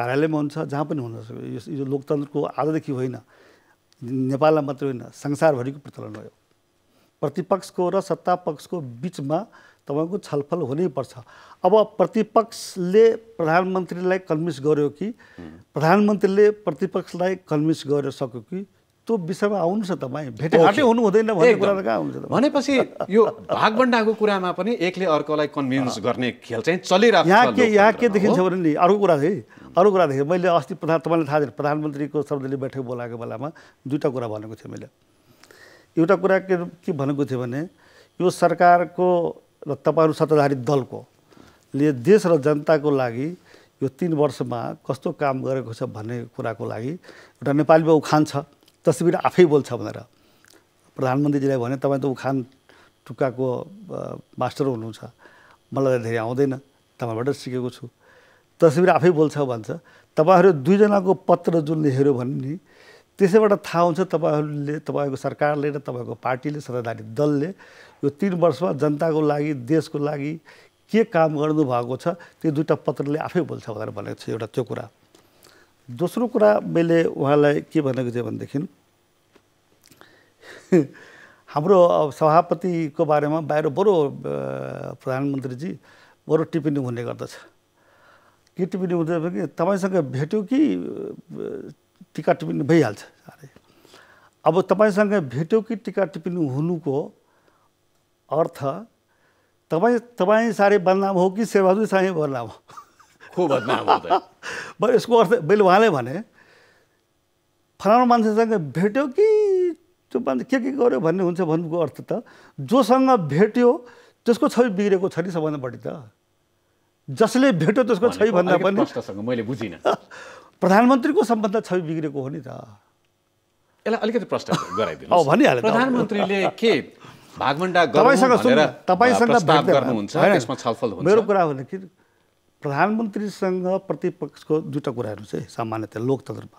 कार्यालयमा हुन्छ जहाँ पनि हुन सक्छ यो लोकतन्त्रको आजदेखि होइन नेपाललाई मात्रै होइन संसारभरिको प्रचलन हो प्रतिपक्षको र सत्तापक्षको बिचमा तपाईँको छलफल हुनैपर्छ अब प्रतिपक्षले प्रधानमन्त्रीलाई कन्भिन्स गर्यो कि प्रधानमन्त्रीले प्रतिपक्षलाई कन्भिन्स गरेर सक्यो कि त्यो विषयमा आउनुहोस् न तपाईँ भेटघाटै हुनु हुँदैन भन्ने कुरा त कहाँ हुन्छ भनेपछि यो भागभन्डाको कुरामा पनि एकले अर्कोलाई कन्भिन्स गर्ने खेल चाहिँ चलिरहेको छ यहाँ के यहाँ के देखिन्छ भने नि अर्को कुरा थिएँ अरू कुरा देखेँ मैले अस्ति प्रधान तपाईँलाई थाहा छ प्रधानमन्त्रीको सर्वदलीय बैठक बोलाएको बेलामा दुईवटा कुरा भनेको थिएँ मैले एउटा कुरा के के भनेको थिएँ भने यो सरकारको र तपाईँहरू सत्ताधारी ले देश र जनताको लागि यो तिन वर्षमा कस्तो काम गरेको छ भन्ने कुराको लागि एउटा नेपालीमा उखान छ तस्बिर आफै बोल्छ भनेर प्रधानमन्त्रीजीलाई भने तपाईँ त उखान टुक्काको मास्टर हुनुहुन्छ मलाई धेरै आउँदैन तपाईँबाट सिकेको छु तस्बिर आफै बोल्छ भन्छ तपाईँहरू दुईजनाको पत्र जुन लेखेर भने नि त्यसैबाट थाहा हुन्छ तपाईँहरूले तपाईँको सरकारले र तपाईँको पार्टीले सत्ताधारी दलले यो तिन वर्षमा जनताको लागि देशको लागि के काम गर्नुभएको छ त्यो दुईवटा पत्रले आफै बोल्छ भनेर भनेको छ एउटा त्यो कुरा दोस्रो कुरा मैले उहाँलाई के भनेको थिएँ भनेदेखि हाम्रो सभापतिको बारेमा बाहिर बरु प्रधानमन्त्रीजी बरु टिप्पणी हुने गर्दछ के टिप्पणी हुँदैछ भने तपाईँसँग भेट्यो कि टिका टिप्पणी भइहाल्छ साह्रै अब तपाईँसँग भेट्यो कि टिका टिप्पणी हुनुको अर्थ तपाईँ तपाईँ साह्रै बदनाम हो कि शेरबहादुर साह्रै बदनाम हो बदनाम हो यसको अर्थ मैले उहाँले भने फलानु मान्छेसँग भेट्यो कि त्यो मान्छे के के गर्यो भन्ने हुन्छ भन्नुको अर्थ त जोसँग भेट्यो त्यसको छवि बिग्रेको छ नि सबभन्दा बढी त जसले भेट्यो त्यसको छवि भन्दा पनि मैले बुझिनँ प्रधानमन्त्रीको सम्बन्ध छवि बिग्रेको हो नि त यसलाई अलिकति प्रश्न गराइदिनु भनिहाल्यो प्रधानमन्त्रीले के तपाईँसँग तपाईँसँग छलफल मेरो कुरा हो भने कि प्रधानमन्त्रीसँग प्रतिपक्षको दुईवटा कुराहरू चाहिँ सामान्यतया लोकतन्त्रमा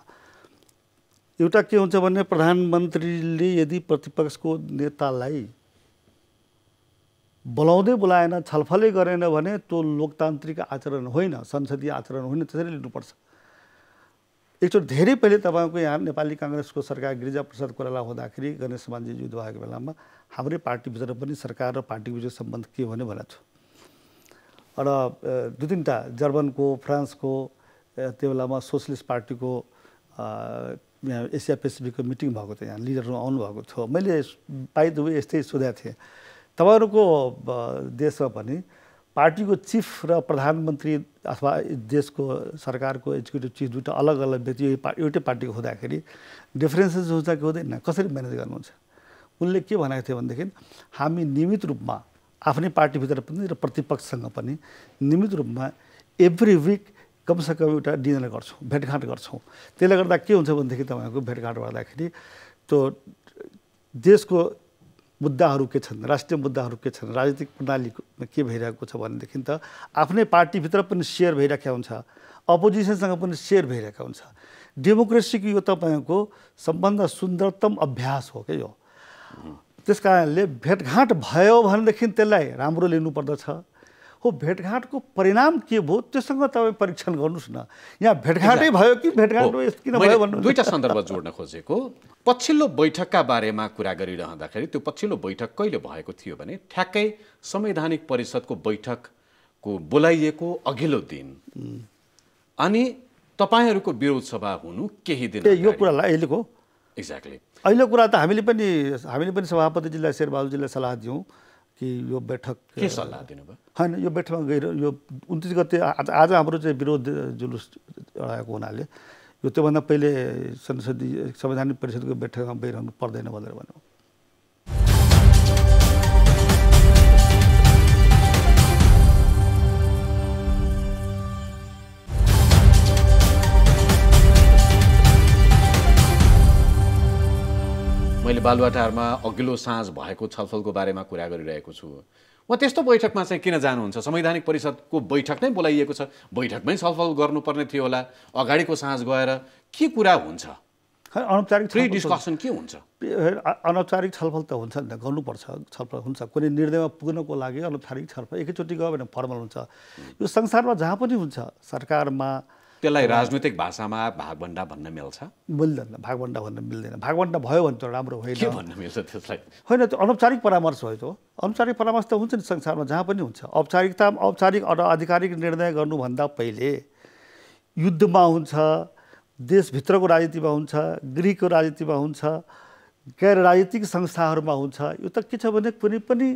एउटा के हुन्छ भने प्रधानमन्त्रीले यदि प्रतिपक्षको नेतालाई बोलाउँदै बोलाएन छलफलै गरेन भने त्यो लोकतान्त्रिक आचरण होइन संसदीय आचरण होइन त्यसरी लिनुपर्छ एकचोटि धेरै पहिले तपाईँको यहाँ नेपाली काङ्ग्रेसको सरकार गिरिजाप्रसाद कोइराला हुँदाखेरि गणेश युद्ध भएको बेलामा हाम्रै पार्टीभित्र पनि सरकार र पार्टीको सम्बन्ध के भन्यो भनेको थियो र दुई तिनवटा जर्मनको फ्रान्सको त्यो बेलामा सोसलिस्ट पार्टीको यहाँ एसिया पेसिफिकको मिटिङ भएको थियो यहाँ लिडरहरू आउनुभएको थियो मैले पाइ यस्तै सोधेको थिएँ तपाईँहरूको देशमा पनि पार्टीको चिफ र प्रधानमन्त्री अथवा देशको सरकारको एक्जिक्युटिभ चिफ दुइटा अलग अलग व्यक्ति एउटै पार्टीको हुँदाखेरि डिफरेन्सेस हुँदा कि हुँदैन कसरी म्यानेज गर्नुहुन्छ उनले के भनेको थियो भनेदेखि हामी नियमित रूपमा आफ्नै पार्टीभित्र पनि र प्रतिपक्षसँग पनि नियमित रूपमा एभ्री विक कमसेकम एउटा डिनर गर्छौँ भेटघाट गर्छौँ त्यसले गर्दा के हुन्छ भनेदेखि तपाईँको भेटघाट गर्दाखेरि त्यो देशको मुद्दाहरू के छन् राष्ट्रिय मुद्दाहरू के छन् राजनीतिक प्रणालीमा के भइरहेको छ भनेदेखि त आफ्नै पार्टीभित्र पनि सेयर भइरहेका हुन्छ अपोजिसनसँग पनि सेयर भइरहेका हुन्छ डेमोक्रेसीको यो तपाईँको सबभन्दा सुन्दरतम अभ्यास हो क्या यो त्यस कारणले भेटघाट भयो भनेदेखि त्यसलाई राम्रो लिनुपर्दछ हो भेटघाटको परिणाम के भयो त्योसँग तपाईँ परीक्षण गर्नुहोस् न यहाँ भेटघाटै भयो कि भेटघाट किन भयो भन्नु दुईवटा सन्दर्भ जोड्न खोजेको पछिल्लो बैठकका बारेमा कुरा गरिरहँदाखेरि त्यो पछिल्लो बैठक कहिले भएको थियो भने ठ्याक्कै संवैधानिक परिषदको बैठकको बोलाइएको अघिल्लो दिन अनि तपाईँहरूको विरोध सभा हुनु केही दिन यो कुरालाई अहिलेको एक्ज्याक्टली अहिले कुरा त हामीले पनि हामीले पनि सभापतिजीलाई शेरबहादुरजीलाई सल्लाह दियौँ कि यो बैठक के सल्लाह दिनुभयो होइन यो बैठकमा गएर यो उन्तिस गते आज हाम्रो चाहिँ विरोध जुलुस लडाएको हुनाले यो त्योभन्दा पहिले संसदीय संवैधानिक परिषदको बैठकमा गइरहनु पर्दैन भनेर भन्यो मैले बालुवाटारमा अघिल्लो साँझ भएको छलफलको बारेमा कुरा गरिरहेको छु उहाँ त्यस्तो बैठकमा चाहिँ किन जानुहुन्छ संवैधानिक परिषदको बैठक नै बोलाइएको छ बैठकमै छलफल गर्नुपर्ने थियो होला अगाडिको साँझ गएर के कुरा हुन्छ अनौपचारिक फ्री डिस्कसन के हुन्छ अनौपचारिक छलफल त हुन्छ नि त गर्नुपर्छ छलफल हुन्छ कुनै निर्णयमा पुग्नको लागि अनौपचारिक छलफल एकैचोटि गयो भने फर्मल हुन्छ यो संसारमा जहाँ पनि हुन्छ सरकारमा त्यसलाई राजनैतिक भाषामा भागभन्डा भन्न मिल्छ मिल्दैन भागभन्डा भन्न मिल्दैन भागभन्डा भयो भने त राम्रो होइन भन्न मिल्छ त्यसलाई होइन त्यो अनौपचारिक परामर्श हो त्यो अनौपचारिक परामर्श त हुन्छ नि संसारमा जहाँ पनि हुन्छ औपचारिकता औपचारिक आधिकारिक निर्णय गर्नुभन्दा पहिले युद्धमा हुन्छ देशभित्रको राजनीतिमा हुन्छ गृहको राजनीतिमा हुन्छ गैर राजनीतिक संस्थाहरूमा हुन्छ यो त के छ भने कुनै पनि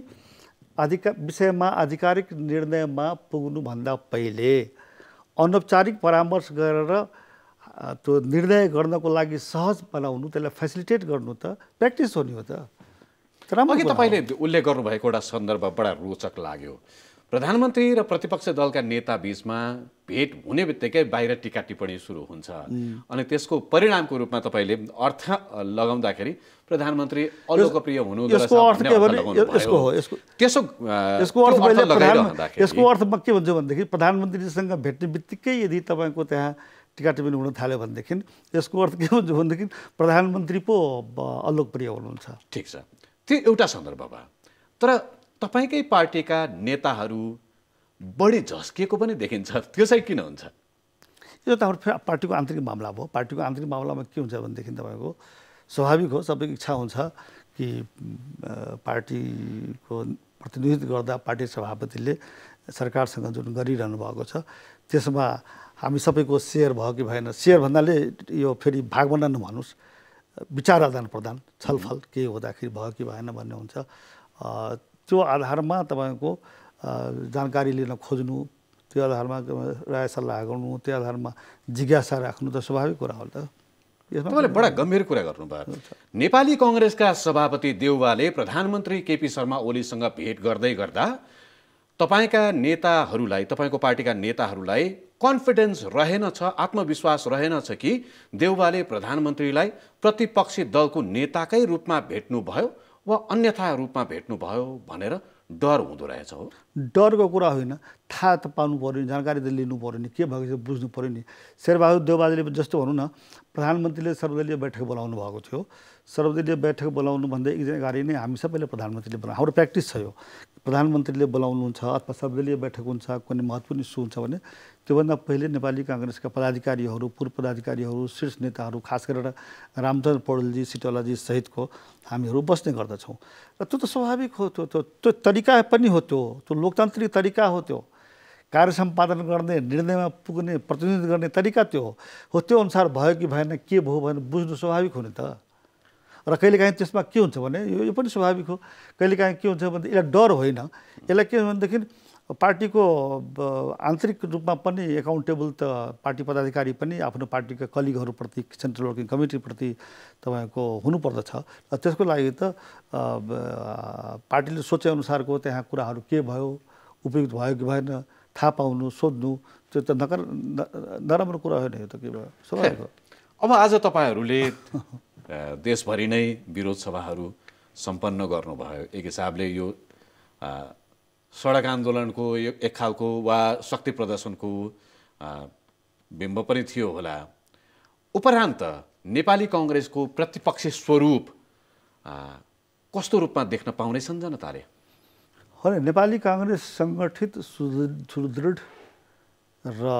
अधिकार विषयमा आधिकारिक निर्णयमा पुग्नुभन्दा पहिले अनौपचारिक परामर्श गरेर त्यो निर्णय गर्नको लागि सहज बनाउनु त्यसलाई फेसिलिटेट गर्नु त प्र्याक्टिस हो नि हो त तर अघि तपाईँले उल्लेख गर्नुभएको एउटा सन्दर्भ बडा रोचक लाग्यो प्रधानमन्त्री र प्रतिपक्ष दलका नेता बिचमा भेट हुने बित्तिकै बाहिर टिका टिप्पणी सुरु हुन्छ अनि त्यसको परिणामको रूपमा तपाईँले अर्थ लगाउँदाखेरि प्रधानमन्त्री अलोकप्रिय हुनु यसको अर्थ के भन्छु भनेदेखि प्रधानमन्त्रीसँग भेट्ने बित्तिकै यदि तपाईँको त्यहाँ टिका टिप्पणी हुन थाल्यो भनेदेखि यसको अर्थ के हुन्छ भनेदेखि प्रधानमन्त्री पो अलोकप्रिय हुनुहुन्छ ठिक छ त्यो एउटा सन्दर्भ भयो तर तपाईँकै पार्टीका नेताहरू बढी झस्किएको पनि देखिन्छ त्यो चाहिँ किन हुन्छ यो त हाम्रो पार्टीको आन्तरिक मामला भयो पार्टीको आन्तरिक मामलामा के हुन्छ भनेदेखि तपाईँको स्वाभाविक हो सबैको इच्छा हुन्छ कि पार्टीको प्रतिनिधित्व गर्दा पार्टी सभापतिले सरकारसँग जुन गरिरहनु भएको छ त्यसमा हामी सबैको सेयर भयो कि भएन सेयर भन्नाले यो फेरि भागभन्डा नभनोस् विचार आदान प्रदान छलफल केही हुँदाखेरि भयो कि भएन भन्ने हुन्छ त्यो आधारमा तपाईँको जानकारी लिन खोज्नु त्यो आधारमा राय सल्लाह गर्नु त्यो आधारमा जिज्ञासा राख्नु त स्वाभाविक कुरा हो त तपाईँले बडा गम्भीर कुरा गर्नुभयो नेपाली कङ्ग्रेसका सभापति देउवाले प्रधानमन्त्री केपी शर्मा ओलीसँग भेट गर्दै गर्दा तपाईँका नेताहरूलाई तपाईँको पार्टीका नेताहरूलाई कन्फिडेन्स रहेनछ आत्मविश्वास रहेनछ कि देउवाले प्रधानमन्त्रीलाई प्रतिपक्षी दलको नेताकै रूपमा भेट्नुभयो वा अन्यथा रूपमा भेट्नुभयो भनेर डर हुँदो रहेछ हो डरको कुरा होइन थाहा त पाउनु पऱ्यो नि जानकारी त लिनु पऱ्यो नि के भएको छ बुझ्नु पऱ्यो नि शेरबहादुर देवबाजेले जस्तो भनौँ न प्रधानमन्त्रीले सर्वदलीय बैठक बोलाउनु भएको थियो सर्वदलीय बैठक बोलाउनु भन्दा एकजना अगाडि नै हामी सबैले प्रधानमन्त्रीले बोलाउँ हाम्रो प्र्याक्टिस छ यो प्रधानमन्त्रीले बोलाउनुहुन्छ अथवा सर्वदलीय बैठक हुन्छ कुनै महत्त्वपूर्ण इस्यु हुन्छ भने त्योभन्दा पहिले नेपाली काङ्ग्रेसका पदाधिकारीहरू पूर्व पदाधिकारीहरू शीर्ष नेताहरू खास गरेर रामचन्द्र पौडेलजी सिटलाजी सहितको हामीहरू बस्ने गर्दछौँ र त्यो त स्वाभाविक हो त्यो त्यो त्यो तरिका पनि हो त्यो त्यो लोकतान्त्रिक तरिका हो त्यो कार्य सम्पादन गर्ने निर्णयमा पुग्ने प्रतिनिधित्व गर्ने तरिका त्यो हो त्यो अनुसार भयो कि भएन के भयो भने बुझ्नु स्वाभाविक हो नि त र कहिलेकाहीँ त्यसमा के हुन्छ भने यो पनि स्वाभाविक हो कहिलेकाहीँ के हुन्छ भने यसलाई डर होइन यसलाई के भनेदेखि पार्टीको आन्तरिक रूपमा पनि एकाउन्टेबल त पार्टी पदाधिकारी पनि आफ्नो पार्टीका कलिगहरूप्रति सेन्ट्रल वर्किङ कमिटीप्रति तपाईँको हुनुपर्दछ र त्यसको लागि त पार्टीले सोचेअनुसारको त्यहाँ कुराहरू के भयो उपयुक्त भयो कि भएन थाहा पाउनु सोध्नु त्यो त नकार नराम्रो कुरा होइन यो त के भयो स्वाभाविक अब आज तपाईँहरूले देशभरि नै विरोध सभाहरू सम्पन्न गर्नुभयो एक हिसाबले यो सडक आन्दोलनको एक खालको वा शक्ति प्रदर्शनको बिम्ब पनि थियो होला उपरान्त नेपाली कङ्ग्रेसको प्रतिपक्षी स्वरूप कस्तो रूपमा देख्न पाउनेछन् जनताले होइन नेपाली काङ्ग्रेस सङ्गठित सुदृढ र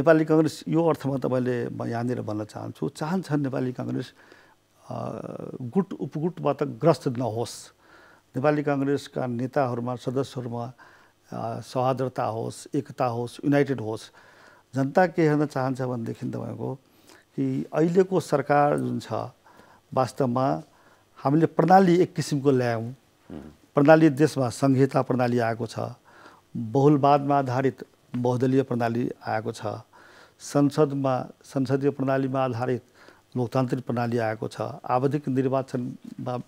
नेपाली कङ्ग्रेस यो अर्थमा तपाईँले म यहाँनिर भन्न चाहन्छु चाहन्छन् नेपाली काङ्ग्रेस गुट उपगुटबाट ग्रस्त नहोस् नेपाली काङ्ग्रेसका नेताहरूमा सदस्यहरूमा सहदरता होस् एकता होस् युनाइटेड होस् जनता के हेर्न चाहन्छ भनेदेखि तपाईँको कि अहिलेको सरकार जुन छ वास्तवमा हामीले प्रणाली एक किसिमको ल्यायौँ प्रणाली देशमा सङ्घीयता प्रणाली आएको छ बहुलवादमा आधारित बहुदलीय प्रणाली आएको छ संसदमा संसदीय प्रणालीमा आधारित लोकतान्त्रिक प्रणाली आएको छ आवधिक निर्वाचनमा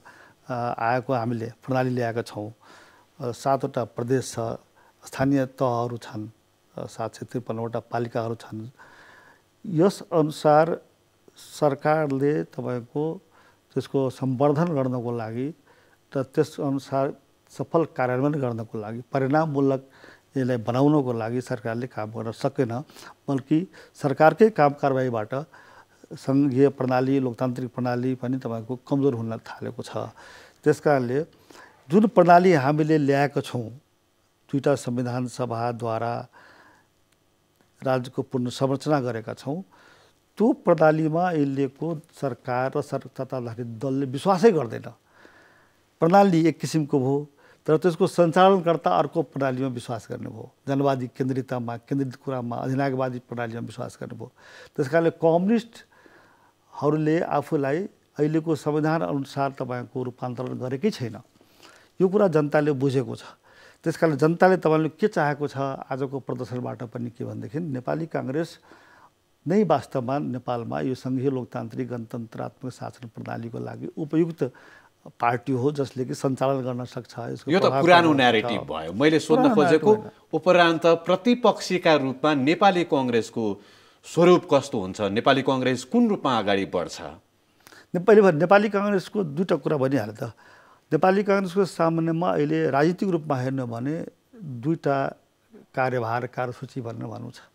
आएको हामीले प्रणाली ल्याएका छौँ सातवटा प्रदेश छ स्थानीय तहहरू छन् सात सय त्रिपन्नवटा पालिकाहरू छन् यस अनुसार सरकारले तपाईँको त्यसको सम्वर्धन गर्नको लागि र त्यस अनुसार सफल कार्यान्वयन गर्नको लागि परिणाममूलक यसलाई बनाउनको लागि सरकारले काम गर्न सकेन बल्कि सरकारकै काम कारवाहीबाट सङ्घीय प्रणाली लोकतान्त्रिक प्रणाली पनि तपाईँको कमजोर हुन थालेको छ त्यस कारणले जुन प्रणाली हामीले ल्याएका छौँ दुईवटा संविधान सभाद्वारा राज्यको पूर्ण संरचना गरेका छौँ त्यो प्रणालीमा अहिलेको सरकार र सर सत्ताधारी दलले विश्वासै गर्दैन प्रणाली एक किसिमको भयो तर त्यसको सञ्चालनकर्ता अर्को प्रणालीमा विश्वास गर्ने गर्नुभयो जनवादी केन्द्रिततामा केन्द्रित कुरामा अधिनायकवादी प्रणालीमा विश्वास गर्नुभयो त्यस कारणले कम्युनिस्ट हरूले आफूलाई अहिलेको संविधान अनुसार तपाईँको रूपान्तरण गरेकै छैन यो कुरा जनताले बुझेको छ त्यस कारण जनताले तपाईँले के चाहेको छ आजको प्रदर्शनबाट पनि के भनेदेखि नेपाली काङ्ग्रेस नै वास्तवमा नेपालमा यो सङ्घीय लोकतान्त्रिक गणतन्त्रात्मक शासन प्रणालीको लागि उपयुक्त पार्टी हो जसले कि सञ्चालन गर्न सक्छ यसको यो त पुरानो नेरेटिभ भयो मैले सोध्न खोजेको उपरान्त प्रतिपक्षीका रूपमा नेपाली कङ्ग्रेसको स्वरूप कस्तो हुन्छ नेपाली कङ्ग्रेस कुन रूपमा अगाडि बढ्छ नेपाली नेपाली कङ्ग्रेसको दुईवटा कुरा भनिहाले त नेपाली कङ्ग्रेसको सामान्यमा अहिले राजनीतिक रूपमा हेर्नु भने दुईवटा कार्यभार कार्यसूची भनेर भन्नु छ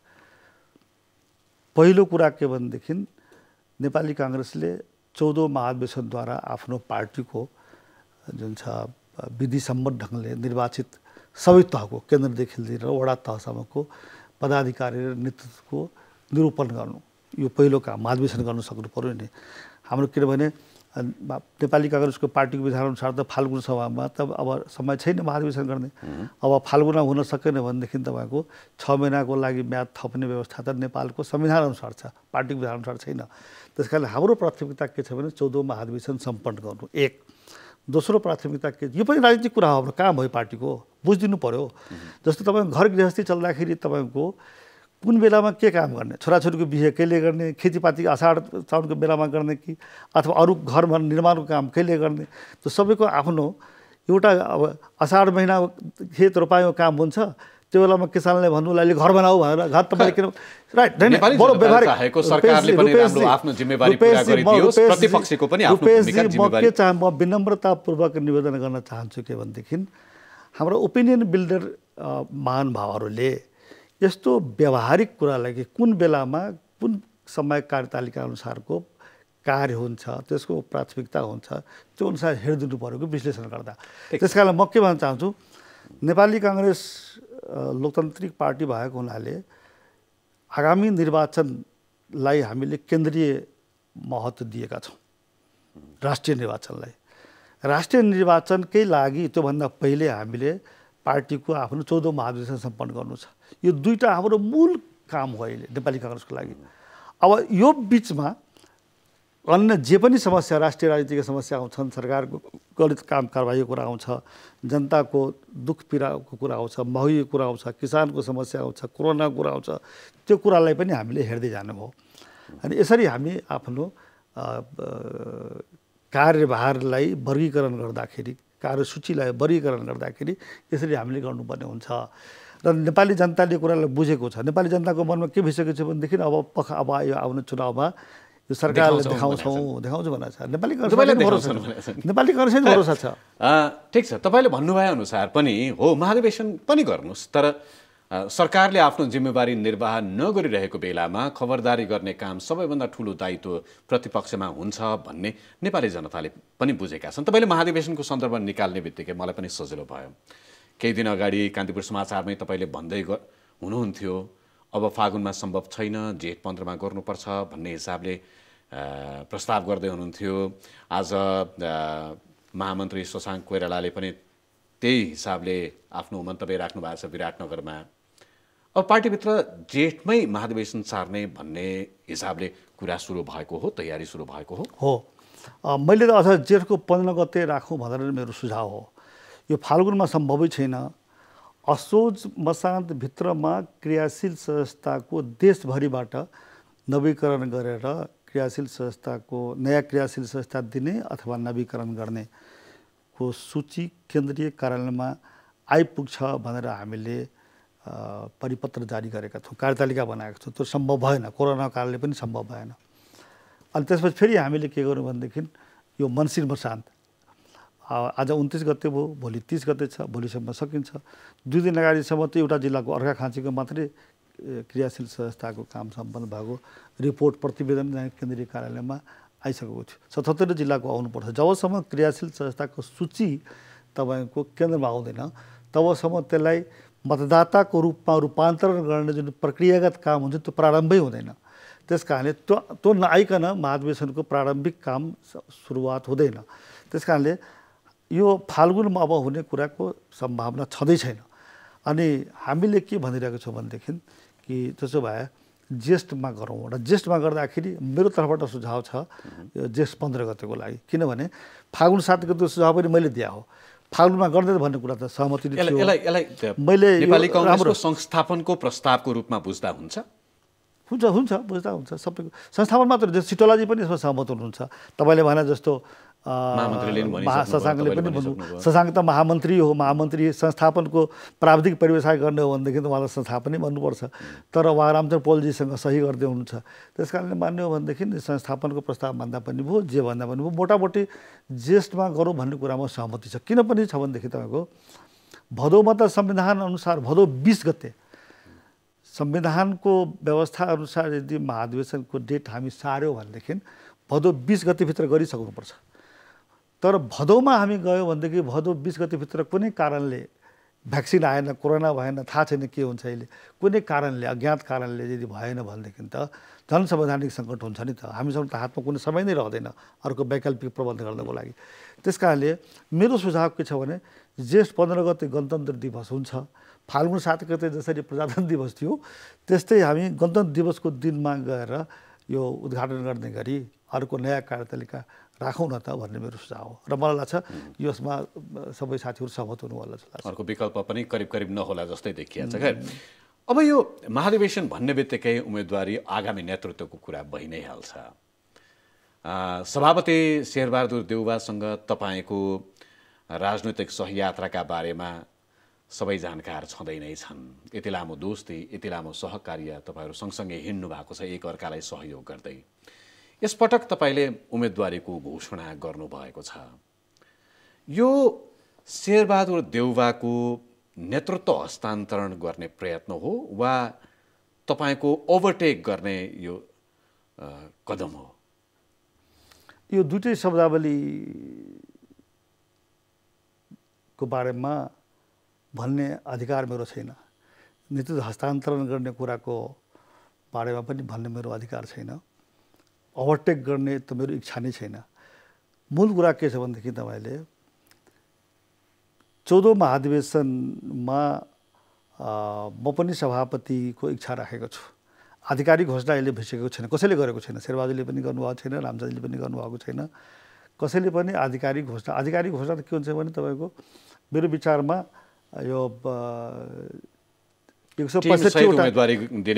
पहिलो कुरा के भनेदेखि नेपाली काङ्ग्रेसले चौधौँ महाधिवेशनद्वारा आफ्नो पार्टीको जुन छ विधि विधिसम्मत ढङ्गले निर्वाचित सबै तहको केन्द्रदेखि लिएर वडा तहसम्मको पदाधिकारी र नेतृत्वको निरूपण गर्नु यो पहिलो काम महाधिवेशन गर्नु सक्नु पऱ्यो नि हाम्रो किनभने नेपाली काङ्ग्रेसको पार्टीको विधानअनुसार त फाल्गुन सभामा त अब समय छैन महाधिवेशन गर्ने अब फाल्गुनमा हुन सकेन भनेदेखि तपाईँको छ महिनाको लागि म्याद थप्ने व्यवस्था त नेपालको संविधानअनुसार छ पार्टीको विधानअनुसार छैन त्यस कारण हाम्रो प्राथमिकता के छ भने चौधौँ महाधिवेशन सम्पन्न गर्नु एक दोस्रो प्राथमिकता के यो पनि राजनीतिक कुरा हो हाम्रो काम हो पार्टीको बुझिदिनु पऱ्यो जस्तो तपाईँको घर गृहस्थी चल्दाखेरि तपाईँको कुन बेलामा के काम गर्ने छोराछोरीको विषय कहिले गर्ने खेतीपाती आषाढ साउनको बेलामा गर्ने कि अथवा अरू घरमा निर्माणको काम कहिले गर्ने त्यो सबैको आफ्नो एउटा अब आषाढ महिना खेत रोपायो काम हुन्छ त्यो बेलामा किसानले भन्नुलाई अहिले घर बनाऊ भनेर घर तपाईँले किन राइट बडो व्यवहारिक म के चाह म विनम्रतापूर्वक निवेदन गर्न चाहन्छु के भनेदेखि हाम्रो ओपिनियन बिल्डर महानुभावहरूले यस्तो व्यावहारिक कुरालाई कि कुन बेलामा कुन समय कार्यतालिका अनुसारको कार्य हुन्छ त्यसको प्राथमिकता हुन्छ त्यो अनुसार हेरिदिनु परेको विश्लेषण गर्दा त्यस कारण म के भन्न चाहन्छु नेपाली काङ्ग्रेस लोकतान्त्रिक पार्टी भएको हुनाले आगामी निर्वाचनलाई हामीले केन्द्रीय महत्त्व दिएका छौँ राष्ट्रिय निर्वाचनलाई राष्ट्रिय निर्वाचनकै लागि त्योभन्दा पहिले हामीले पार्टीको आफ्नो चौधौँ महाधिवेशन सम्पन्न गर्नु छ यो दुईवटा हाम्रो मूल काम हो अहिले नेपाली काङ्ग्रेसको लागि अब यो बिचमा अन्य जे पनि समस्या राष्ट्रिय राजनीतिको समस्या आउँछन् सरकारको गलत काम कारवाहीको कुरा आउँछ जनताको दुःख पीडाको कुरा आउँछ महँगीको कुरा आउँछ किसानको समस्या आउँछ कोरोनाको कुरा आउँछ त्यो कुरालाई पनि हामीले हेर्दै जानुभयो अनि यसरी हामी आफ्नो कार्यभारलाई वर्गीकरण गर्दाखेरि कार्यसूचीलाई वर्गीकरण गर्दाखेरि यसरी हामीले गर्नुपर्ने हुन्छ र नेपाली जनताले कुरालाई बुझेको छ नेपाली जनताको मनमा के भइसकेको छ भनेदेखि अब पख अब यो आउने चुनावमा यो सरकारले देखाउँछौँ देखाउँछु भनेको छ नेपाली नेपाली कङ्ग्रेस भरोसा छ ठिक छ तपाईँले भन्नुभए अनुसार पनि हो महाधिवेशन पनि गर्नुहोस् तर सरकारले आफ्नो जिम्मेवारी निर्वाह नगरिरहेको बेलामा खबरदारी गर्ने काम सबैभन्दा ठुलो दायित्व प्रतिपक्षमा हुन्छ भन्ने नेपाली जनताले पनि बुझेका छन् तपाईँले महाधिवेशनको सन्दर्भ निकाल्ने बित्तिकै मलाई पनि सजिलो भयो केही दिन अगाडि कान्तिपुर समाचारमै तपाईँले भन्दै हुनुहुन्थ्यो अब फागुनमा सम्भव छैन जेठ पन्ध्रमा गर्नुपर्छ भन्ने हिसाबले प्रस्ताव गर्दै हुनुहुन्थ्यो आज महामन्त्री शशाङ्क कोइरालाले पनि त्यही हिसाबले आफ्नो मन्तव्य राख्नु भएको छ विराटनगरमा अब पार्टीभित्र जेठमै महाधिवेशन सार्ने भन्ने हिसाबले कुरा सुरु भएको हो तयारी सुरु भएको हो हो मैले त अझ जेठको पन्ध्र गते राखौँ भनेर मेरो सुझाव हो यो फाल्गुनमा सम्भवै छैन असोज भित्रमा क्रियाशील संस्थाको देशभरिबाट नवीकरण गरेर क्रियाशील संस्थाको नयाँ क्रियाशील संस्था दिने अथवा नवीकरण गर्ने को सूची केन्द्रीय कार्यालयमा आइपुग्छ भनेर हामीले परिपत्र जारी गरेका थियौँ कार्यतालिका बनाएको थियौँ त्यो सम्भव भएन कोरोना कालले पनि सम्भव भएन अनि त्यसपछि फेरि हामीले के गर्यौँ भनेदेखि यो मनसिर मसान्त आज उन्तिस गते भयो भोलि तिस गते छ भोलिसम्म सकिन्छ दुई दिन अगाडिसम्म त एउटा जिल्लाको अर्का खाँचीको मात्रै क्रियाशील संस्थाको काम सम्पन्न भएको रिपोर्ट प्रतिवेदन केन्द्रीय कार्यालयमा आइसकेको थियो सतहत्तर जिल्लाको आउनुपर्छ जबसम्म क्रियाशील संस्थाको सूची तपाईँको केन्द्रमा आउँदैन तबसम्म त्यसलाई मतदाताको रूपमा रूपान्तरण गर्ने जुन प्रक्रियागत काम हुन्छ त्यो प्रारम्भै हुँदैन त्यस कारणले त्यो त्यो नआइकन महाधिवेशनको प्रारम्भिक काम सुरुवात हुँदैन त्यस कारणले यो फाल्गुनमा अब हुने कुराको सम्भावना छँदै छैन अनि हामीले के भनिरहेको छौँ भनेदेखि कि त्यसो भए ज्येष्ठमा गरौँ र ज्येष्ठमा गर्दाखेरि मेरो तर्फबाट सुझाव छ यो ज्येष्ठ पन्ध्र गतिको लागि किनभने फागुन सात गतिको सुझाव पनि मैले दिए हो फागुनमा गर्दैन भन्ने कुरा त सहमति मैले नेपाली संस्थापनको प्रस्तावको रूपमा बुझ्दा हुन्छ हुन्छ हुन्छ बुझ्दा हुन्छ सबैको संस्थापन मात्र सिटोलाजी पनि यसमा सहमत हुनुहुन्छ तपाईँले भने जस्तो शशाङ्कले पनि भन्नु शशाङ्क त महामन्त्री हो महामन्त्री संस्थापनको प्राविधिक परिवेशा गर्ने हो भनेदेखि त उहाँलाई संस्थापनै भन्नुपर्छ तर उहाँ रामचन्द्र पौलजीसँग सही गर्दै हुनुहुन्छ त्यस कारणले मान्यो भनेदेखि संस्थापनको प्रस्ताव भन्दा पनि भयो जे भन्दा पनि भयो मोटामोटी ज्येष्ठमा गरौँ भन्ने कुरामा सहमति छ किन पनि छ भनेदेखि तपाईँको भदौमा त अनुसार भदौ बिस गते संविधानको व्यवस्था अनुसार यदि महाधिवेशनको डेट हामी सार्यौँ भनेदेखि भदौ बिस गतिभित्र गरिसक्नुपर्छ तर भदौमा हामी गयौँ भनेदेखि भदौ बिस गतिभित्र कुनै कारणले भ्याक्सिन आएन कोरोना भएन थाहा छैन के हुन्छ अहिले कुनै कारणले अज्ञात कारणले यदि भएन भनेदेखि त जनसंवैधानिक सङ्कट हुन्छ नि त हामीसँग त हातमा कुनै समय नै रहँदैन अर्को वैकल्पिक प्रबन्ध गर्नको लागि त्यस कारणले मेरो सुझाव के छ भने जेष्ठ पन्ध्र गते गणतन्त्र दिवस हुन्छ फाल्गुन सात गते जसरी प्रजातन्त्र दिवस थियो त्यस्तै हामी गणतन्त्र दिवसको दिनमा गएर यो उद्घाटन गर्ने गरी अर्को नयाँ कार्यतालिका राखौँ न त भन्ने मेरो सुझाव हो र मलाई लाग्छ यसमा सबै साथीहरू सहमत हुनु होला जस्तो लाग्छ अर्को विकल्प पनि करिब करिब नहोला जस्तै देखिहाल्छ खै अब यो महाधिवेशन भन्ने बित्तिकै उम्मेदवारी आगामी नेतृत्वको कुरा भइ नै हाल्छ सभापति शेरबहादुर देउबासँग तपाईँको राजनैतिक सहयात्राका बारेमा सबै जानकार छँदै नै छन् यति लामो दोस्ती यति लामो सहकार्य तपाईँहरू सँगसँगै हिँड्नु भएको छ एक अर्कालाई सहयोग गर्दै यसपटक तपाईँले उम्मेदवारीको घोषणा गर्नुभएको छ यो शेरबहादुर देउबाको नेतृत्व हस्तान्तरण गर्ने प्रयत्न हो वा तपाईँको ओभरटेक गर्ने यो कदम हो यो दुइटै शब्दावलीको बारेमा भन्ने अधिकार मेरो छैन नेतृत्व हस्तान्तरण गर्ने कुराको बारेमा पनि भन्ने मेरो अधिकार छैन ओभरटेक गर्ने त मेरो इच्छा नै छैन मूल कुरा के छ भनेदेखि तपाईँले चौधौँ महाधिवेशनमा म पनि सभापतिको इच्छा राखेको छु आधिकारिक घोषणा अहिले भइसकेको छैन कसैले गरेको छैन शेरबहादुरले पनि गर्नुभएको छैन रामचन्द्रले पनि गर्नुभएको छैन कसैले पनि आधिकारिक घोषणा आधिकारिक घोषणा त के हुन्छ भने तपाईँको मेरो विचारमा यो एक सौ पैँसठीवटा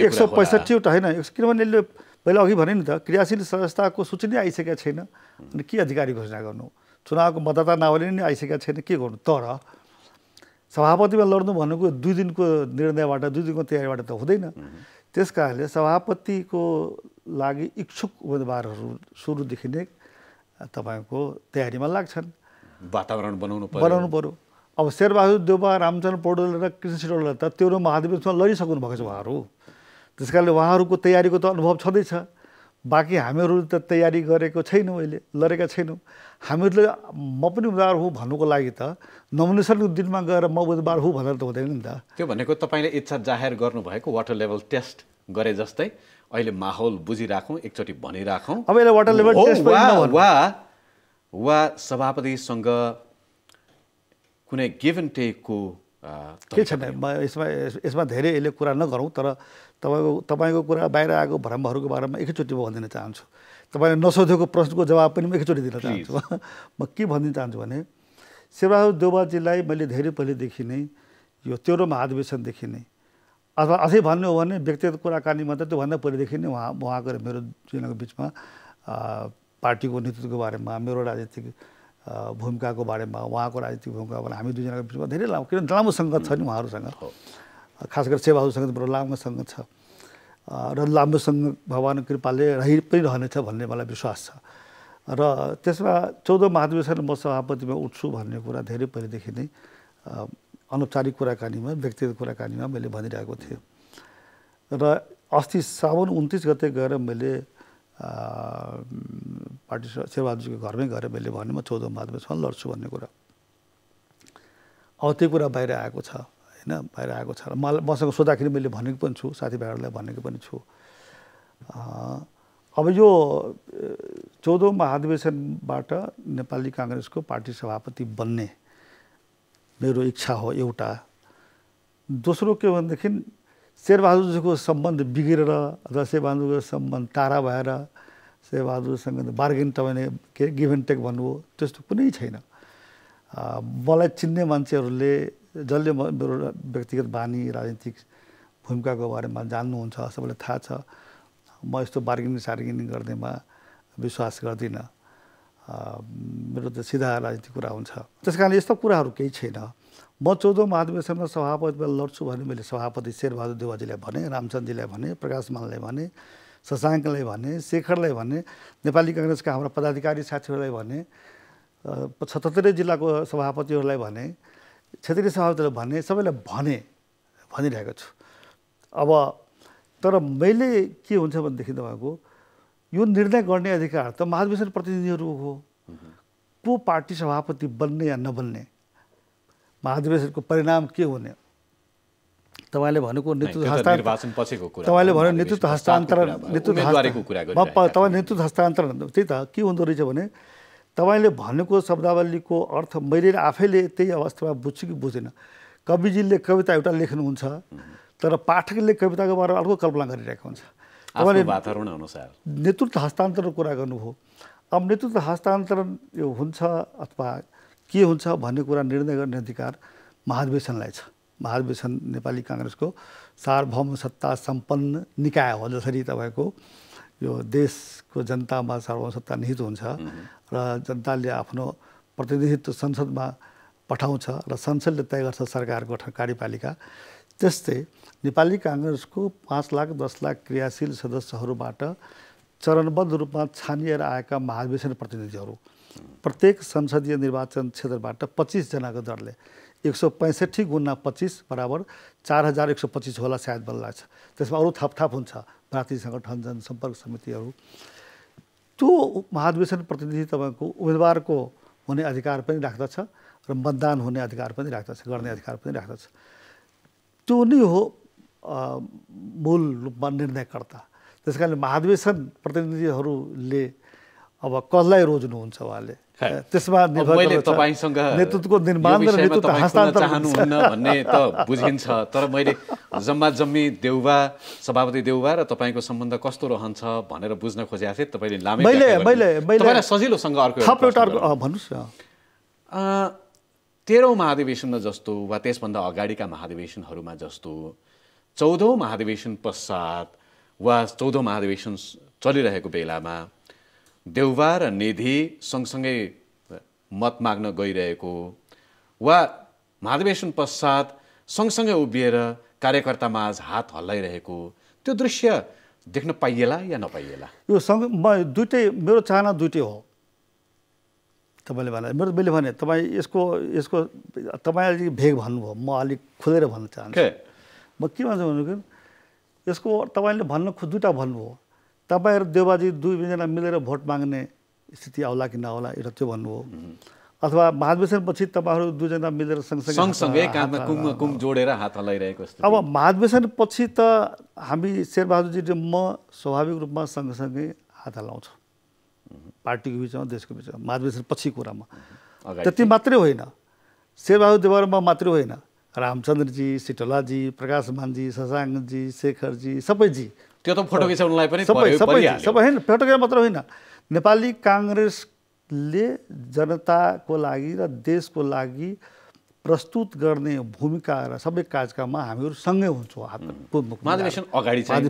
एक सौ पैँसठीवटा होइन किनभने यसले पहिला अघि भने नि त क्रियाशील संस्थाको सूची नै आइसकेका छैन अनि के अधिकारी घोषणा गर्नु चुनावको मतदाता नावली नै आइसकेका छैन के गर्नु तर सभापतिमा लड्नु भनेको दुई दिनको निर्णयबाट दुई दिनको तयारीबाट त हुँदैन त्यस कारणले सभापतिको लागि इच्छुक उम्मेदवारहरू सुरुदेखि नै तपाईँको तयारीमा लाग्छन् वातावरण बनाउनु बनाउनु पऱ्यो अब शेरबहादुर देवबा रामचन्द्र पौडेल र कृष्ण सिडौल त त्यो महाधिवेशनमा लडिसक्नु भएको छ उहाँहरू त्यस कारणले उहाँहरूको तयारीको त अनुभव छँदैछ बाँकी हामीहरू त तयारी गरेको छैनौँ अहिले लडेका छैनौँ हामीहरूले म पनि उम्मेदवार हुँ भन्नुको लागि त नोमिनेसनको दिनमा गएर म उम्मेदवार हुँ भनेर त हुँदैन नि त त्यो भनेको तपाईँले इच्छा जाहेर गर्नुभएको वाटर लेभल टेस्ट गरे जस्तै अहिले माहौल बुझिराखौँ एकचोटि भनिराखौँ अब यसलाई वाटर लेभल टेस्ट वा वा सभापतिसँग कुनै गिभ एन्ड टेकको के छैन यसमा यसमा धेरै यसले कुरा नगरौँ तर तपाईँको तपाईँको कुरा बाहिर आएको भ्रमहरूको बारेमा एकैचोटि म भनिदिन चाहन्छु तपाईँले नसोधेको प्रश्नको जवाब पनि म एकैचोटि दिन चाहन्छु म के भनिदिन चाहन्छु भने शिवराज देवालजीलाई मैले धेरै पहिलेदेखि नै यो तेह्र महाधिवेशनदेखि नै अथवा अझै भन्नु हो भने व्यक्तिगत कुराकानी मात्र त्योभन्दा पहिलेदेखि नै उहाँ उहाँको र मेरो जीवनको बिचमा पार्टीको नेतृत्वको बारेमा मेरो राजनीतिक भूमिकाको बारेमा उहाँको राजनीतिक भूमिका बारेमा हामी दुईजनाको बिचमा धेरै लामो किन लामो सङ्गत छ नि mm. उहाँहरूसँग खास गरेर सेवाहरूसँग लामो लामोसँग छ र लामोसँग भगवान्को कृपाले रहि पनि रहनेछ भन्ने मलाई विश्वास छ र त्यसमा चौध महाधिवेशन म सभापतिमा उठ्छु भन्ने कुरा धेरै पहिलेदेखि नै अनौपचारिक कुराकानीमा व्यक्तिगत कुराकानीमा मैले भनिरहेको थिएँ र अस्ति साउन उन्तिस गते गएर मैले पार्टी सेवाजीको घरमै गएर मैले भने म चौध महाधिवेशन लड्छु भन्ने कुरा अब त्यो कुरा बाहिर आएको छ किन बाहिर आएको छ मलाई मसँग सोद्धाखेरि मैले भनेको पनि छु साथीभाइहरूलाई भनेको पनि छु अब यो चौधौँ महाधिवेशनबाट नेपाली काङ्ग्रेसको पार्टी सभापति बन्ने मेरो इच्छा हो एउटा दोस्रो के भनेदेखि शेरबहादुरजीको सम्बन्ध बिग्रेर अथवा शेरबहादुरको सम्बन्ध तारा भएर शेरबहादुरसँग बार्गेन तपाईँले के गिभ एन्ड टेक भन्नुभयो त्यस्तो कुनै छैन मलाई चिन्ने मान्छेहरूले जसले मेरो व्यक्तिगत बानी राजनीतिक भूमिकाको बारेमा जान्नुहुन्छ सबैलाई थाहा छ म यस्तो बार्गेनिङ सार्गेनिङ गर्नेमा विश्वास गर्दिनँ मेरो त सिधा राजनीतिक कुरा हुन्छ त्यस कारण यस्तो कुराहरू केही छैन म चौधौँ महाधिवेशनमा सभापति लड्छु भने मैले सभापति शेरबहादुर देवाजीलाई भने रामचन्द्रजीलाई भने प्रकाश मानलाई भने शशाङ्कलाई भने शेखरलाई भने नेपाली कङ्ग्रेसका हाम्रा पदाधिकारी साथीहरूलाई भने सतहत्तरै जिल्लाको सभापतिहरूलाई भने क्षेत्रीय सभापतिलाई भन्ने सबैलाई भने भनिरहेको छु अब तर मैले के हुन्छ भनेदेखि तपाईँको यो निर्णय गर्ने अधिकार त महाधिवेशन प्रतिनिधिहरू हो को पार्टी सभापति बन्ने या नबन्ने महाधिवेशनको परिणाम के हुने तपाईँले भनेको नेतृत्व हस्तान्तरण तपाईँले भन्यो नेतृत्व हस्तान्तरण नेतृत्व तपाईँ नेतृत्व हस्तान्तरण त्यही त के हुँदो रहेछ भने तपाईँले भनेको शब्दावलीको अर्थ मैले आफैले त्यही अवस्थामा बुझ्छु कि बुझिनँ कविजीले कविता एउटा लेख्नुहुन्छ तर पाठकले कविताको बारेमा अर्को कल्पना गरिरहेको हुन्छ तपाईँले अनुसार नेतृत्व हस्तान्तरणको कुरा गर्नुभयो अब नेतृत्व हस्तान्तरण यो हुन्छ अथवा के हुन्छ भन्ने कुरा निर्णय गर्ने अधिकार महाधिवेशनलाई छ महाधिवेशन नेपाली काङ्ग्रेसको सार्वभौम सत्ता सम्पन्न निकाय हो जसरी तपाईँको यो देशको जनतामा सार्वसत्ता निहित हुन्छ र जनताले आफ्नो प्रतिनिधित्व संसदमा पठाउँछ र संसदले तय गर्छ सरकारको कार्यपालिका त्यस्तै नेपाली काङ्ग्रेसको पाँच लाख दस लाख क्रियाशील सदस्यहरूबाट चरणबद्ध रूपमा छानिएर आएका महाधिवेशन प्रतिनिधिहरू प्रत्येक संसदीय निर्वाचन क्षेत्रबाट पच्चिसजनाको दरले एक सौ पैँसठी गुना पच्चिस बराबर चार हजार एक सौ पच्चिस होला सायद मलाई लाग्छ त्यसमा अरू थपथाप हुन्छ भारतीय सङ्गठन जनसम्पर्क समितिहरू त्यो महाधिवेशन प्रतिनिधि तपाईँको उम्मेदवारको हुने अधिकार पनि राख्दछ र मतदान हुने अधिकार पनि राख्दछ गर्ने अधिकार पनि राख्दछ त्यो नै हो मूल रूपमा निर्णयकर्ता त्यस कारणले महाधिवेशन प्रतिनिधिहरूले अब कसलाई रोज्नुहुन्छ उहाँले त्यसमा मैले तपाईँसँग नेतृत्वको निर्माण चाहनुहुन्न भन्ने त बुझिन्छ तर मैले जम्मा जम्मी देउबा सभापति देउबा र तपाईँको सम्बन्ध कस्तो रहन्छ भनेर बुझ्न खोजेको थिएँ तपाईँले लामे मैले मैले मैले सजिलोसँग अर्को भन्नुहोस् न तेह्रौँ महाधिवेशनमा जस्तो वा त्यसभन्दा अगाडिका महाधिवेशनहरूमा जस्तो चौधौँ महाधिवेशन पश्चात वा चौधौँ महाधिवेशन चलिरहेको बेलामा देउबा र निधि सँगसँगै मत माग्न गइरहेको वा महाधिवेशन पश्चात सँगसँगै उभिएर कार्यकर्तामाझ हात हल्लाइरहेको त्यो दृश्य देख्न पाइएला या नपाइएला यो सँग म दुइटै मेरो चाहना दुइटै हो तपाईँले भने मेरो मैले भने तपाईँ यसको यसको तपाईँ अलिक भेग भन्नुभयो म अलिक खुलेर भन्न चाहन्छु म के भन्छु भनेदेखि यसको तपाईँले भन्नु दुइटा भन्नुभयो तपाईँहरू देवबाजी दुईजना मिलेर भोट माग्ने स्थिति आउला कि नआउला एउटा त्यो भन्नु हो अथवा महाधिवेशनपछि तपाईँहरू दुईजना मिलेर सँगसँगै जोडेर हात हल्लाइरहेको अब महाधिवेशनपछि त हामी शेरबहादुरजी र म स्वाभाविक रूपमा सँगसँगै हात हलाउँछौँ पार्टीको बिचमा देशको बिचमा महाधिवेशन पछि कुरामा त्यति मात्रै होइन शेरबहादुर देवरमा मात्रै होइन रामचन्द्रजी सिटोलाजी प्रकाश मानजी शेखरजी सबैजी त्यो त फोटो खिचाउनलाई पनि सबै सबै सबै होइन फोटो मात्र होइन नेपाली काङ्ग्रेसले जनताको लागि र देशको लागि प्रस्तुत गर्ने भूमिका र सबै कार्यक्रममा हामीहरू सँगै हुन्छौँ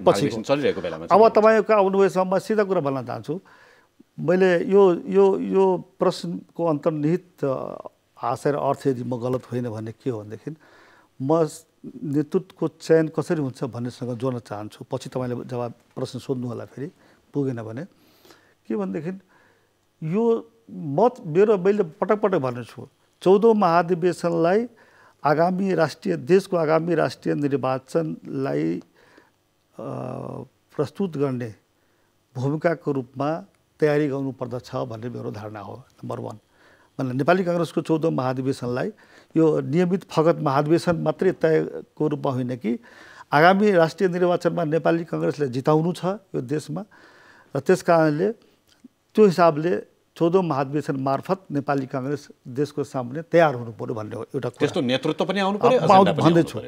अब तपाईँको आउनुभएसम्म सिधा कुरा भन्न चाहन्छु मैले यो यो यो प्रश्नको अन्तर्निहित आशय र अर्थ यदि म गलत होइन भने के हो भनेदेखि म नेतृत्वको चयन कसरी हुन्छ भन्नेसँग जोड्न चाहन्छु पछि तपाईँले जवाब प्रश्न सोध्नु होला फेरि पुगेन भने के भनेदेखि यो मत मेरो मैले पटक पटक भन्ने छु चौधौँ महाधिवेशनलाई आगामी राष्ट्रिय देशको आगामी राष्ट्रिय निर्वाचनलाई प्रस्तुत गर्ने भूमिकाको रूपमा तयारी गर्नुपर्दछ भन्ने मेरो धारणा हो नम्बर वान मलाई नेपाली काङ्ग्रेसको चौधौँ महाधिवेशनलाई यो नियमित फगत महाधिवेशन मात्रै तयको रूपमा होइन कि आगामी राष्ट्रिय निर्वाचनमा नेपाली कङ्ग्रेसले जिताउनु छ यो देशमा र त्यस कारणले त्यो हिसाबले चौधौँ महाधिवेशन मार्फत नेपाली काङ्ग्रेस देशको सामुने तयार हुनु पऱ्यो भन्ने एउटा त्यस्तो नेतृत्व पनि आउनु पऱ्यो भन्दैछु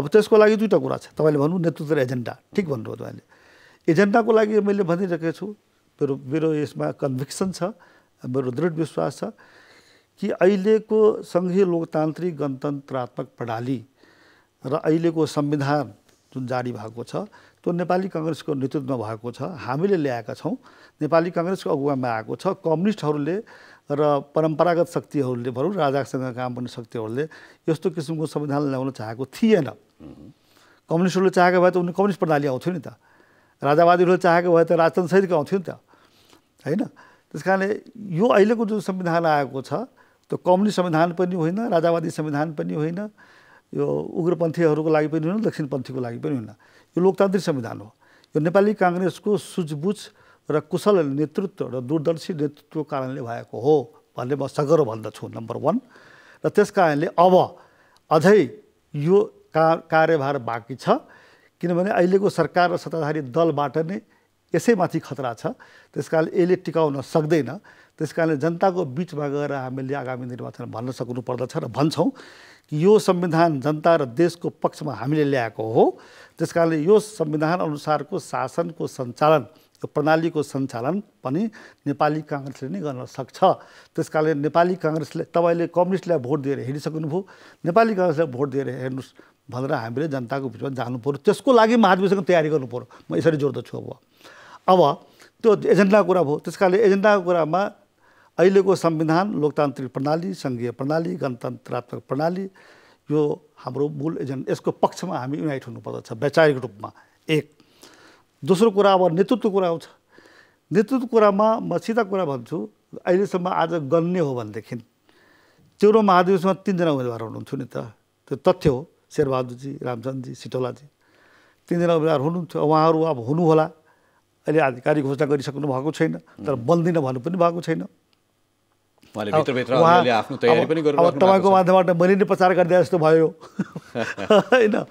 अब त्यसको लागि दुईवटा कुरा छ तपाईँले भन्नु नेतृत्व र एजेन्डा ठिक भन्नुभयो तपाईँले एजेन्डाको लागि मैले भनिरहेको छु मेरो मेरो यसमा कन्भिक्सन छ मेरो दृढ विश्वास छ कि अहिलेको सङ्घीय लोकतान्त्रिक गणतन्त्रात्मक प्रणाली र अहिलेको संविधान जुन जारी भएको छ त्यो नेपाली कङ्ग्रेसको नेतृत्वमा भएको छ हामीले ल्याएका छौँ नेपाली कङ्ग्रेसको अगुवामा आएको छ कम्युनिस्टहरूले र परम्परागत शक्तिहरूले भनौँ राजासँग काम गर्ने शक्तिहरूले यस्तो किसिमको संविधान ल्याउन चाहेको थिएन कम्युनिस्टहरूले चाहेको भए त उनी कम्युनिस्ट प्रणाली आउँथ्यो नि त राजावादीहरूले चाहेको भए त राजतन्त्रसहितको आउँथ्यो नि त होइन त्यस कारणले यो अहिलेको जुन संविधान आएको छ त्यो कम्युनिस्ट संविधान पनि होइन राजावादी संविधान पनि होइन यो उग्रपन्थीहरूको लागि पनि होइन दक्षिणपन्थीको लागि पनि होइन यो लोकतान्त्रिक संविधान हो यो नेपाली काङ्ग्रेसको सुझबुझ र कुशल नेतृत्व र दूरदर्शी नेतृत्वको कारणले भएको हो भन्ने म सगर भन्दछु नम्बर वान र त्यस कारणले अब अझै यो का कार्यभार बाँकी छ किनभने अहिलेको सरकार र सत्ताधारी दलबाट नै यसैमाथि खतरा छ त्यस कारण यसले टिकाउन सक्दैन त्यस कारणले जनताको बिचमा गएर हामीले आगामी निर्वाचन भन्न सक्नु पर्दछ र भन्छौँ कि यो संविधान जनता र देशको पक्षमा हामीले ल्याएको हो त्यस कारणले यो संविधान अनुसारको शासनको सञ्चालन प्रणालीको सञ्चालन पनि नेपाली काङ्ग्रेसले नै गर्न सक्छ त्यस कारणले नेपाली काङ्ग्रेसले तपाईँले कम्युनिस्टलाई भोट दिएर हेरिसक्नुभयो नेपाली काङ्ग्रेसलाई भोट दिएर हेर्नुहोस् भनेर हामीले जनताको बिचमा जानु पऱ्यो त्यसको लागि महाधिवेशनको तयारी गर्नु पऱ्यो म यसरी जोड्दछु अब अब त्यो एजेन्डाको कुरा भयो त्यस कारणले एजेन्डाको कुरामा अहिलेको संविधान लोकतान्त्रिक प्रणाली सङ्घीय प्रणाली गणतन्त्रात्मक प्रणाली यो हाम्रो मूल एजेन्डा यसको पक्षमा हामी युनाइट हुनुपर्दछ वैचारिक रूपमा एक दोस्रो कुरा अब नेतृत्व कुरा आउँछ नेतृत्व कुरामा म सिधा कुरा भन्छु अहिलेसम्म आज गन्ने हो भनेदेखि तेह्र महाधिवेशनमा तिनजना उम्मेदवार हुनुहुन्थ्यो नि त त्यो तथ्य हो शेरबहादुरजी रामचन्दजी सिटोलाजी तिनजना उम्मेदवार हुनुहुन्थ्यो उहाँहरू अब हुनुहोला अहिले आधिकारिक घोषणा गरिसक्नु भएको छैन तर बन्दिनँ भन्नु पनि भएको छैन अब तपाईँको माध्यमबाट मैले नै प्रचार गरिदिए जस्तो भयो होइन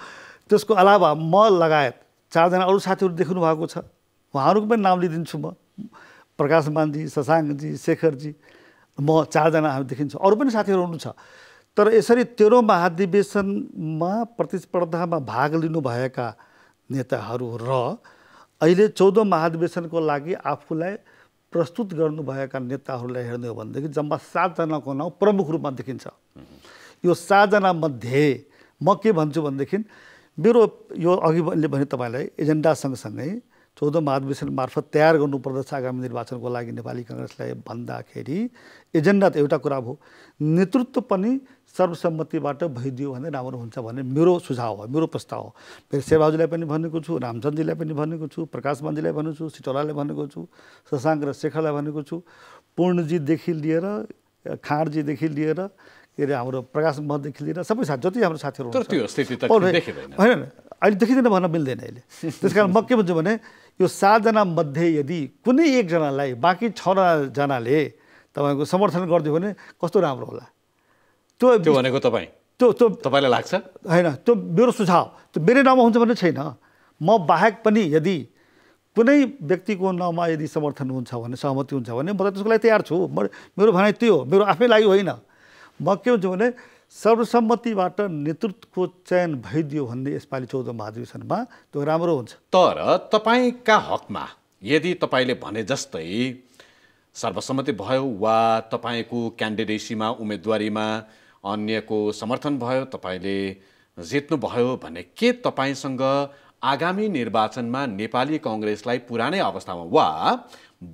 त्यसको अलावा म लगायत चारजना अरू साथीहरू देख्नु भएको छ उहाँहरूको पनि नाम लिइदिन्छु म प्रकाश मानजी शशाङ्कजी शेखरजी म चारजना हामी देखिन्छ अरू पनि साथीहरू हुनु छ तर यसरी तेह्रौँ महाधिवेशनमा प्रतिस्पर्धामा भाग लिनुभएका नेताहरू र अहिले चौध महाधिवेशनको लागि आफूलाई प्रस्तुत गर्नुभएका नेताहरूलाई हेर्ने हो भनेदेखि जम्मा सातजनाको नाउँ प्रमुख रूपमा देखिन्छ यो सातजना मध्ये म के भन्छु भनेदेखि मेरो यो अघि मैले भने तपाईँलाई एजेन्डा सँगसँगै चौध महाधिवेशन मार्फत तयार गर्नुपर्दछ आगामी निर्वाचनको लागि नेपाली कङ्ग्रेसलाई भन्दाखेरि एजेन्डा त एउटा कुरा हो नेतृत्व पनि सर्वसम्मतिबाट भइदियो भने राम्रो हुन्छ भन्ने मेरो सुझाव हो मेरो प्रस्ताव हो मेरो शेरबहाजुरलाई पनि भनेको छु रामचन्दजीलाई पनि भनेको छु प्रकाश मन्जीलाई भनेको छु सिटोलालाई भनेको छु शशाङ्क र शेखरलाई भनेको छु पूर्णजीदेखि लिएर खाँडजीदेखि लिएर के अरे हाम्रो प्रकाश महदेखि लिएर सबै साथी जति हाम्रो साथीहरू होइन अहिले देखिँदैन भन्न मिल्दैन अहिले त्यस कारण म के भन्छु भने यो सातजना मध्ये यदि कुनै एकजनालाई बाँकी छजनाले तपाईँको समर्थन गरिदियो भने कस्तो राम्रो होला त्यो भनेको तपाईँ त्यो त्यो तपाईँलाई लाग्छ होइन त्यो मेरो सुझाव त्यो मेरै नाउँमा हुन्छ भने छैन म बाहेक पनि यदि कुनै व्यक्तिको नाउँमा यदि समर्थन हुन्छ भने सहमति हुन्छ भने म त त्यसको लागि तयार छु मेरो भनाइ त्यो हो मेरो आफै लागि होइन म के हुन्छ भने सर्वसम्मतिबाट नेतृत्वको चयन भइदियो भन्ने यसपालि चौध महाधिवेशनमा त्यो राम्रो हुन्छ तर तपाईँका हकमा यदि तपाईँले भने जस्तै सर्वसम्मति भयो वा तपाईँको क्यान्डिडेसीमा उम्मेदवारीमा अन्यको समर्थन भयो तपाईँले जित्नुभयो भने के तपाईँसँग आगामी निर्वाचनमा नेपाली कङ्ग्रेसलाई पुरानै अवस्थामा वा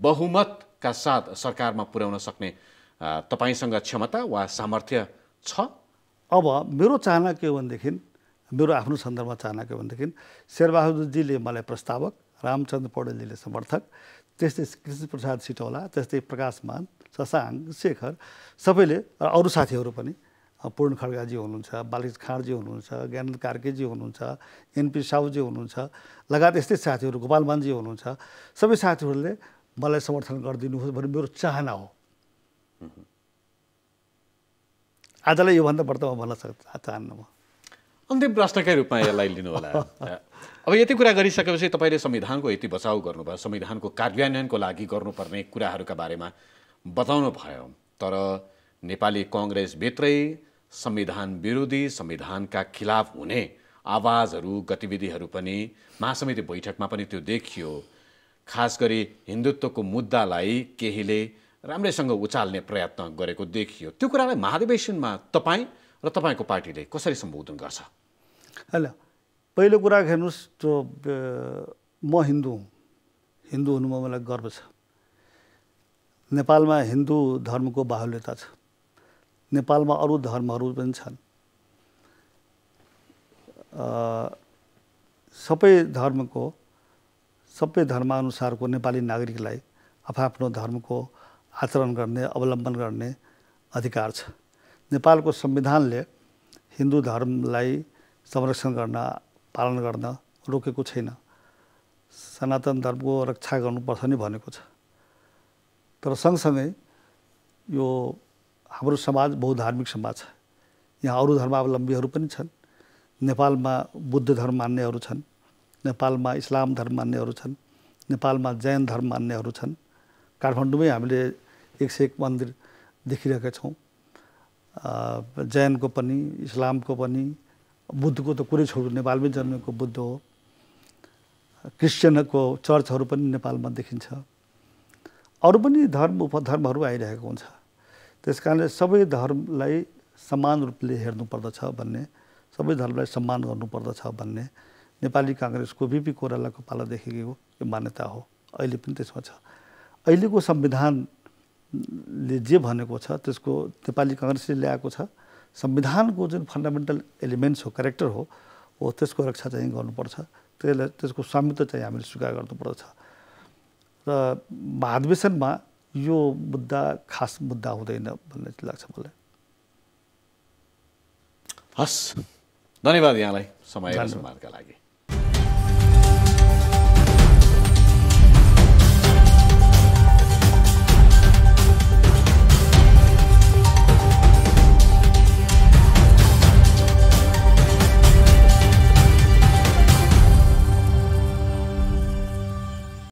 बहुमतका साथ सरकारमा पुर्याउन सक्ने तपाईँसँग क्षमता वा सामर्थ्य छ अब मेरो चाहना के हो भनेदेखि मेरो आफ्नो सन्दर्भमा चाहना के हो भनेदेखि शेरबहादुरजीले मलाई प्रस्तावक रामचन्द्र पौडेलजीले समर्थक त्यस्तै कृष्णप्रसाद सिटौला त्यस्तै प्रकाश मान ससाङ शेखर सबैले र अरू साथीहरू पनि पूर्ण खड्गाजी हुनुहुन्छ बालिज खाँडजी हुनुहुन्छ ज्ञानन्द कार्केजी हुनुहुन्छ एनपी साहुजी हुनुहुन्छ लगायत यस्तै साथीहरू गोपाल मानजी हुनुहुन्छ सबै साथीहरूले मलाई समर्थन गरिदिनुहोस् भन्ने मेरो चाहना हो आजलाई योभन्दा बढ्दा म भन्न सक्छ चाहन्न म अन्तिम प्रश्नकै रूपमा यसलाई लिनु होला अब यति कुरा गरिसकेपछि तपाईँले संविधानको यति बचाउ गर्नुभयो संविधानको कार्यान्वयनको लागि गर्नुपर्ने कुराहरूका बारेमा बताउनु भयो तर नेपाली कङ्ग्रेसभित्रै संविधान विरोधी संविधानका खिलाफ हुने आवाजहरू गतिविधिहरू पनि महासमिति बैठकमा पनि त्यो देखियो खास गरी हिन्दुत्वको मुद्दालाई केहीले राम्रैसँग उचाल्ने प्रयत्न गरेको देखियो त्यो कुरालाई महाधिवेशनमा तपाईँ र तपाईँको पार्टीले कसरी सम्बोधन गर्छ होइन पहिलो कुरा हेर्नुहोस् त्यो म हिन्दू हुँ हिन्दू हुनुमा मलाई गर्व छ नेपालमा हिन्दू धर्मको बाहुल्यता छ नेपालमा अरू धर्महरू पनि छन् सबै धर्मको सबै धर्मअनुसारको नेपाली नागरिकलाई आफ्नो धर्मको आचरण गर्ने अवलम्बन गर्ने अधिकार छ नेपालको संविधानले हिन्दू धर्मलाई संरक्षण गर्न पालन गर्न रोकेको छैन सनातन धर्मको रक्षा गर्नुपर्छ नि भनेको छ तर सँगसँगै यो हाम्रो समाज बहुधार्मिक समाज छ यहाँ अरू धर्मावलम्बीहरू पनि छन् नेपालमा बुद्ध धर्म मान्नेहरू छन् नेपालमा इस्लाम धर्म मान्नेहरू छन् नेपालमा जैन धर्म मान्नेहरू छन् काठमाडौँमै हामीले एक सय एक मन्दिर देखिरहेका छौँ जैनको पनि इस्लामको पनि बुद्धको त कुरै छोड्नु नेपालमै जन्मेको बुद्ध हो क्रिस्चियनको चर्चहरू पनि नेपालमा देखिन्छ अरू पनि धर्म उपधर्महरू आइरहेको हुन्छ त्यस कारणले सबै धर्मलाई समान रूपले हेर्नुपर्दछ भन्ने सबै धर्मलाई सम्मान गर्नुपर्दछ भन्ने नेपाली काङ्ग्रेसको बिपी कोरालाको पालादेखिको यो मान्यता हो अहिले पनि त्यसमा छ अहिलेको संविधानले जे भनेको छ त्यसको नेपाली कङ्ग्रेसले ल्याएको छ संविधानको जुन फन्डामेन्टल एलिमेन्ट्स हो क्यारेक्टर हो हो त्यसको रक्षा चाहिँ गर्नुपर्छ त्यसलाई त्यसको स्वामित्व चाहिँ हामीले स्वीकार गर्नुपर्दछ र महाधिवेशनमा यो मुद्दा खास मुद्दा हुँदैन भन्ने लाग्छ मलाई हस् धन्यवाद यहाँलाई समय लागि